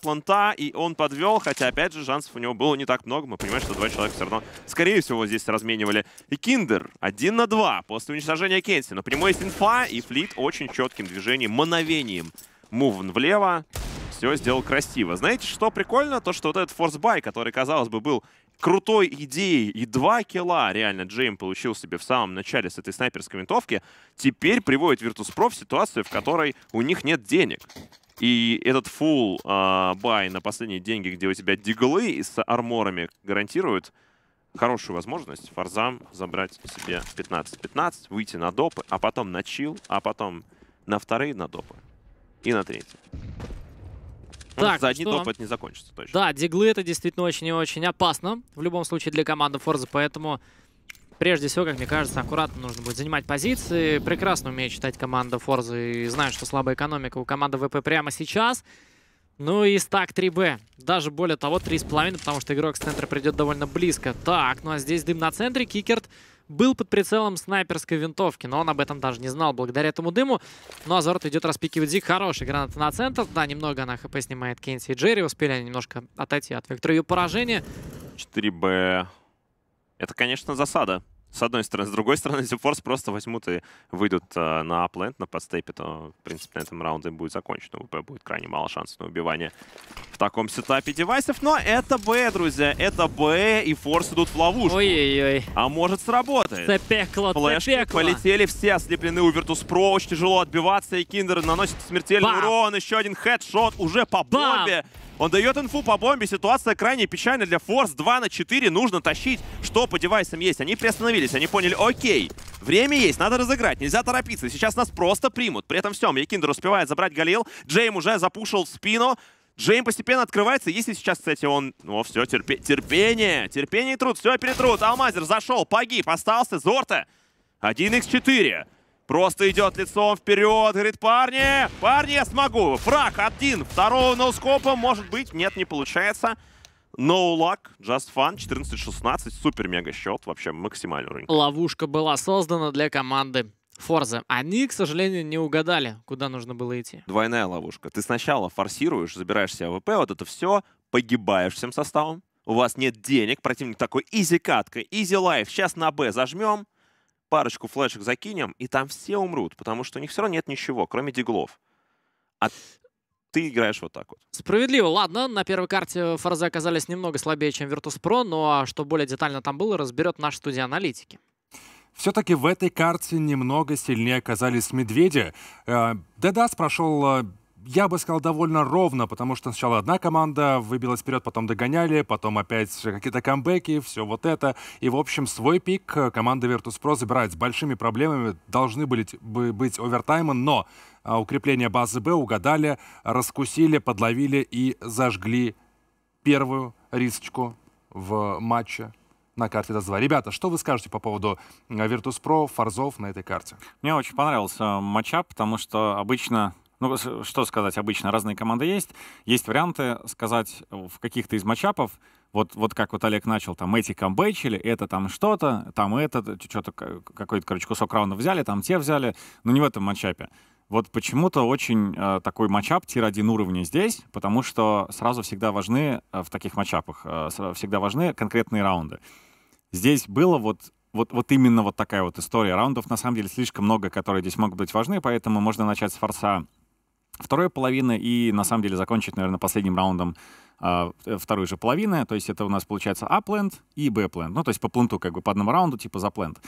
и он подвел. Хотя, опять же, шансов у него было не так много. Мы понимаем, что два человека все равно, скорее всего, здесь разменивали. И Киндер один на два после уничтожения Кенси. Но прямой есть инфа, и Флит очень четким движением, мановением. Мувн влево все сделал красиво. Знаете, что прикольно? То, что вот этот форсбай, который, казалось бы, был крутой идеей и два килла реально Джейм получил себе в самом начале с этой снайперской винтовки, теперь приводит Virtus.pro в ситуацию, в которой у них нет денег. И этот фул бай на последние деньги, где у тебя диглы с арморами гарантирует хорошую возможность Фарзам забрать себе 15-15, выйти на допы, а потом на чил, а потом на вторые на допы и на третьи. Так, за один что? это не закончится точно. Да, диглы это действительно очень и очень опасно в любом случае для команды Форза, поэтому прежде всего, как мне кажется, аккуратно нужно будет занимать позиции. Прекрасно умеет читать команда Форза и знаю, что слабая экономика у команды ВП прямо сейчас. Ну и стак 3Б. Даже более того, 3,5, потому что игрок с центра придет довольно близко. Так, ну а здесь дым на центре, Кикерт был под прицелом снайперской винтовки, но он об этом даже не знал благодаря этому дыму. Но ну, азорт идет распикивать Зиг. Хороший граната на центр. Да, немного она хп снимает Кенси и Джерри. Успели они немножко отойти от вектора ее поражения. 4Б. Это, конечно, засада. С одной стороны. С другой стороны, если Форс просто возьмут и выйдут э, на апленд, на подстепе, то, в принципе, на этом раунде будет закончено. У будет крайне мало шансов на убивание в таком сетапе девайсов. Но это Б, друзья. Это Б, и Форс идут в ловушку. Ой-ой-ой. А может сработает. Это пекло, Флешки пекло. полетели все, ослеплены Увертус Про. Очень тяжело отбиваться, и Киндер наносит смертельный Бам! урон. Еще один хедшот уже по бомбе. Бам! Он дает инфу по бомбе. Ситуация крайне печальная для Форс. 2 на 4 нужно тащить. Что по девайсам есть? Они приостановились. Они поняли, окей, время есть, надо разыграть. Нельзя торопиться. Сейчас нас просто примут. При этом всем. Якиндер успевает забрать Галил. Джейм уже запушил в спину. Джейм постепенно открывается. Если сейчас, кстати, он... Ну, все, терпе... терпение. Терпение и труд. Все перетрут. Алмазер зашел, погиб, остался. Зорта. 1 x 4 Просто идет лицом вперед, говорит, парни, парни, я смогу. Фраг один, второго ноускопа, может быть, нет, не получается. No luck, just fun, 14-16, супер-мега счет, вообще максимальный уровень. Ловушка была создана для команды Форза. Они, к сожалению, не угадали, куда нужно было идти. Двойная ловушка. Ты сначала форсируешь, забираешь себе АВП, вот это все, погибаешь всем составом. У вас нет денег, противник такой, изи катка, изи лайф, сейчас на Б зажмем, парочку флешек закинем, и там все умрут, потому что у них все равно нет ничего, кроме диглов. А ты играешь вот так вот. Справедливо. Ладно, на первой карте Форзы оказались немного слабее, чем Virtus.pro, но а что более детально там было, разберет наш студия аналитики. Все-таки в этой карте немного сильнее оказались медведи. Э, Дедас прошел э, я бы сказал, довольно ровно, потому что сначала одна команда выбилась вперед, потом догоняли, потом опять какие-то камбэки, все вот это. И, в общем, свой пик э, команда Virtus.pro забирает с большими проблемами. Должны были быть овертаймы, но а, укрепление базы Б угадали, раскусили, подловили и зажгли первую рисочку в матче на карте Дозва. Ребята, что вы скажете по поводу э, Virtus.pro, фарзов на этой карте? Мне очень понравился э, матчап, потому что обычно ну, что сказать, обычно разные команды есть. Есть варианты сказать в каких-то из матчапов, вот, вот как вот Олег начал, там эти камбэчили, это там что-то, там это, что-то какой-то, короче, кусок раунда взяли, там те взяли, но не в этом матчапе. Вот почему-то очень э, такой матчап тир один уровня здесь, потому что сразу всегда важны э, в таких матчапах, э, всегда важны конкретные раунды. Здесь было вот, вот, вот именно вот такая вот история. Раундов, на самом деле, слишком много, которые здесь могут быть важны, поэтому можно начать с форса второй половины и, на самом деле, закончить, наверное, последним раундом а, э, второй же половины. То есть это у нас получается А-плент и Б-плент. Ну, то есть по пленту как бы по одному раунду, типа за плент.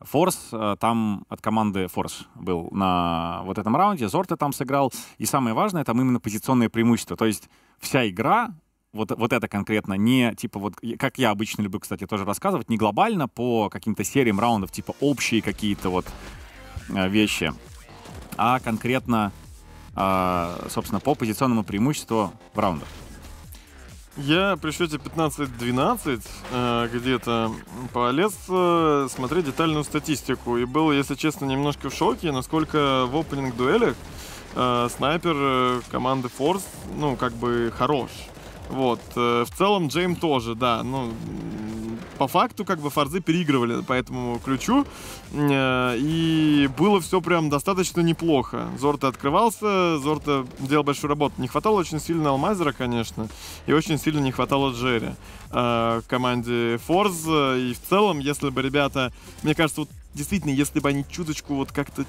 Форс э, там от команды Форс был на вот этом раунде, Зорта там сыграл. И самое важное, там именно позиционное преимущество. То есть вся игра вот, вот это конкретно, не типа вот, как я обычно люблю, кстати, тоже рассказывать, не глобально по каким-то сериям раундов, типа общие какие-то вот э, вещи, а конкретно а, собственно, по позиционному преимуществу в раундах? Я при счете 15-12 э, где-то полез э, смотреть детальную статистику. И был, если честно, немножко в шоке, насколько в опенинг-дуэлях э, снайпер команды Force, ну, как бы хорош. Вот. Э, в целом Джейм тоже, да. Ну, по факту, как бы форзы переигрывали по этому ключу. Э, и было все прям достаточно неплохо. Зорта открывался, Зорта делал большую работу. Не хватало очень сильно Алмазера, конечно, и очень сильно не хватало Джерри в э, команде Форз. И в целом, если бы ребята, мне кажется, вот действительно, если бы они чуточку вот как-то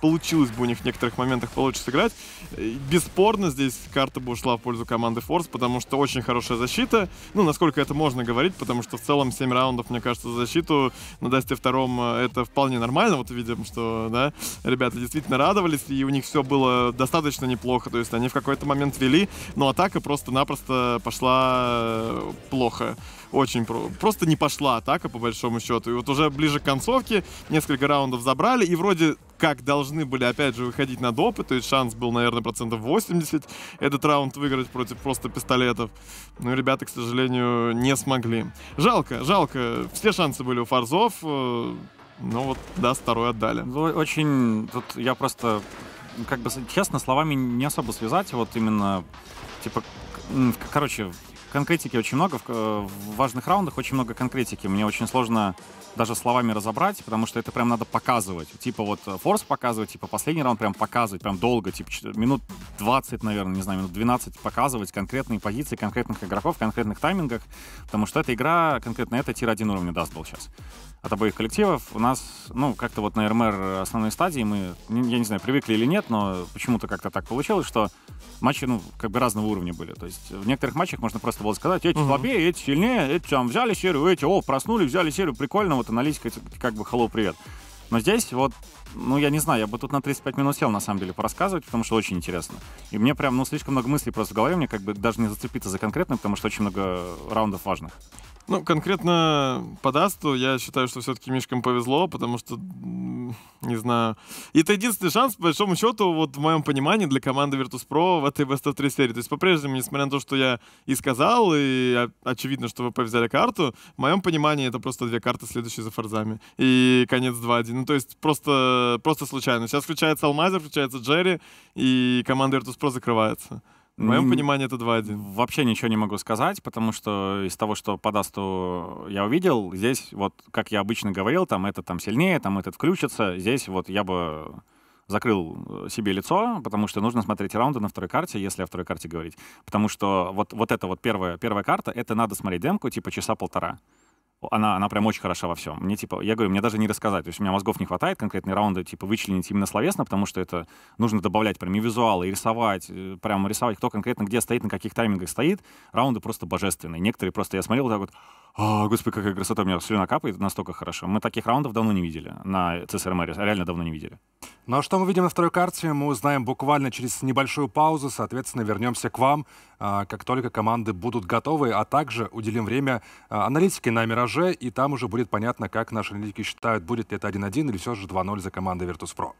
получилось бы у них в некоторых моментах получше сыграть. Э, бесспорно здесь карта бы ушла в пользу команды Форс, потому что очень хорошая защита. Ну, насколько это можно говорить, потому что в целом 7 раундов, мне кажется, за защиту на Дасте втором э, это вполне нормально. Вот видим, что, да, ребята действительно радовались, и у них все было достаточно неплохо. То есть они в какой-то момент вели, но атака просто-напросто пошла э, плохо очень про... просто не пошла атака, по большому счету. И вот уже ближе к концовке несколько раундов забрали, и вроде как должны были, опять же, выходить на допы, то есть шанс был, наверное, процентов 80 этот раунд выиграть против просто пистолетов. Но ребята, к сожалению, не смогли. Жалко, жалко. Все шансы были у Фарзов, э, но ну вот, да, второй отдали. Ну, очень... Тут я просто, как бы, честно, словами не особо связать. Вот именно, типа, короче, конкретики очень много, э, в, важных раундах очень много конкретики. Мне очень сложно даже словами разобрать, потому что это прям надо показывать. Типа вот э, форс показывать, типа последний раунд прям показывать, прям долго, типа минут 20, наверное, не знаю, минут 12 показывать конкретные позиции конкретных игроков, конкретных таймингах, потому что эта игра, конкретно это тир-1 уровня даст был сейчас от обоих коллективов. У нас, ну, как-то вот на РМР эм основной стадии мы, я не знаю, привыкли или нет, но почему-то как-то так получилось, что матчи, ну, как бы разного уровня были. То есть в некоторых матчах можно просто было сказать, эти слабее, эти сильнее, эти там взяли серию, эти, о, проснули, взяли серию, прикольно, вот аналитика, как бы hello, привет. Но здесь вот, ну, я не знаю, я бы тут на 35 минут сел, на самом деле, порассказывать, потому что очень интересно. И мне прям, ну, слишком много мыслей просто в голове, мне как бы даже не зацепиться за конкретно, потому что очень много раундов важных. Ну, конкретно по Дасту я считаю, что все-таки Мишкам повезло, потому что, не знаю, и это единственный шанс, по большому счету, вот в моем понимании, для команды Virtus.pro в этой Best of 3 серии. То есть по-прежнему, несмотря на то, что я и сказал, и очевидно, что вы повезли карту, в моем понимании это просто две карты, следующие за форзами. И конец 2-1. Ну, то есть просто, просто случайно. Сейчас включается Алмазер, включается Джерри, и команда Virtus.pro закрывается. В моем понимании это 2-1. Вообще ничего не могу сказать, потому что из того, что по Дасту я увидел, здесь вот, как я обычно говорил, там этот там сильнее, там этот включится. Здесь вот я бы закрыл э, себе лицо, потому что нужно смотреть раунды на второй карте, если о второй карте говорить. Потому что вот, вот эта вот первая, первая карта, это надо смотреть демку типа часа полтора она, она прям очень хороша во всем. Мне, типа, я говорю, мне даже не рассказать. То есть у меня мозгов не хватает конкретные раунды, типа, вычленить именно словесно, потому что это нужно добавлять прям и визуалы, и рисовать, э, прям рисовать, кто конкретно где стоит, на каких таймингах стоит. Раунды просто божественные. Некоторые просто, я смотрел, вот так вот, о, «А, господи, какая красота, у меня слюна капает настолько хорошо. Мы таких раундов давно не видели на ЦСР Мэрис, реально давно не видели. Ну а что мы видим на второй карте, мы узнаем буквально через небольшую паузу. Соответственно, вернемся к вам, а, как только команды будут готовы, а также уделим время а, аналитике на «Мираже», и там уже будет понятно, как наши аналитики считают, будет ли это 1-1 или все же 2-0 за командой «Virtus.pro».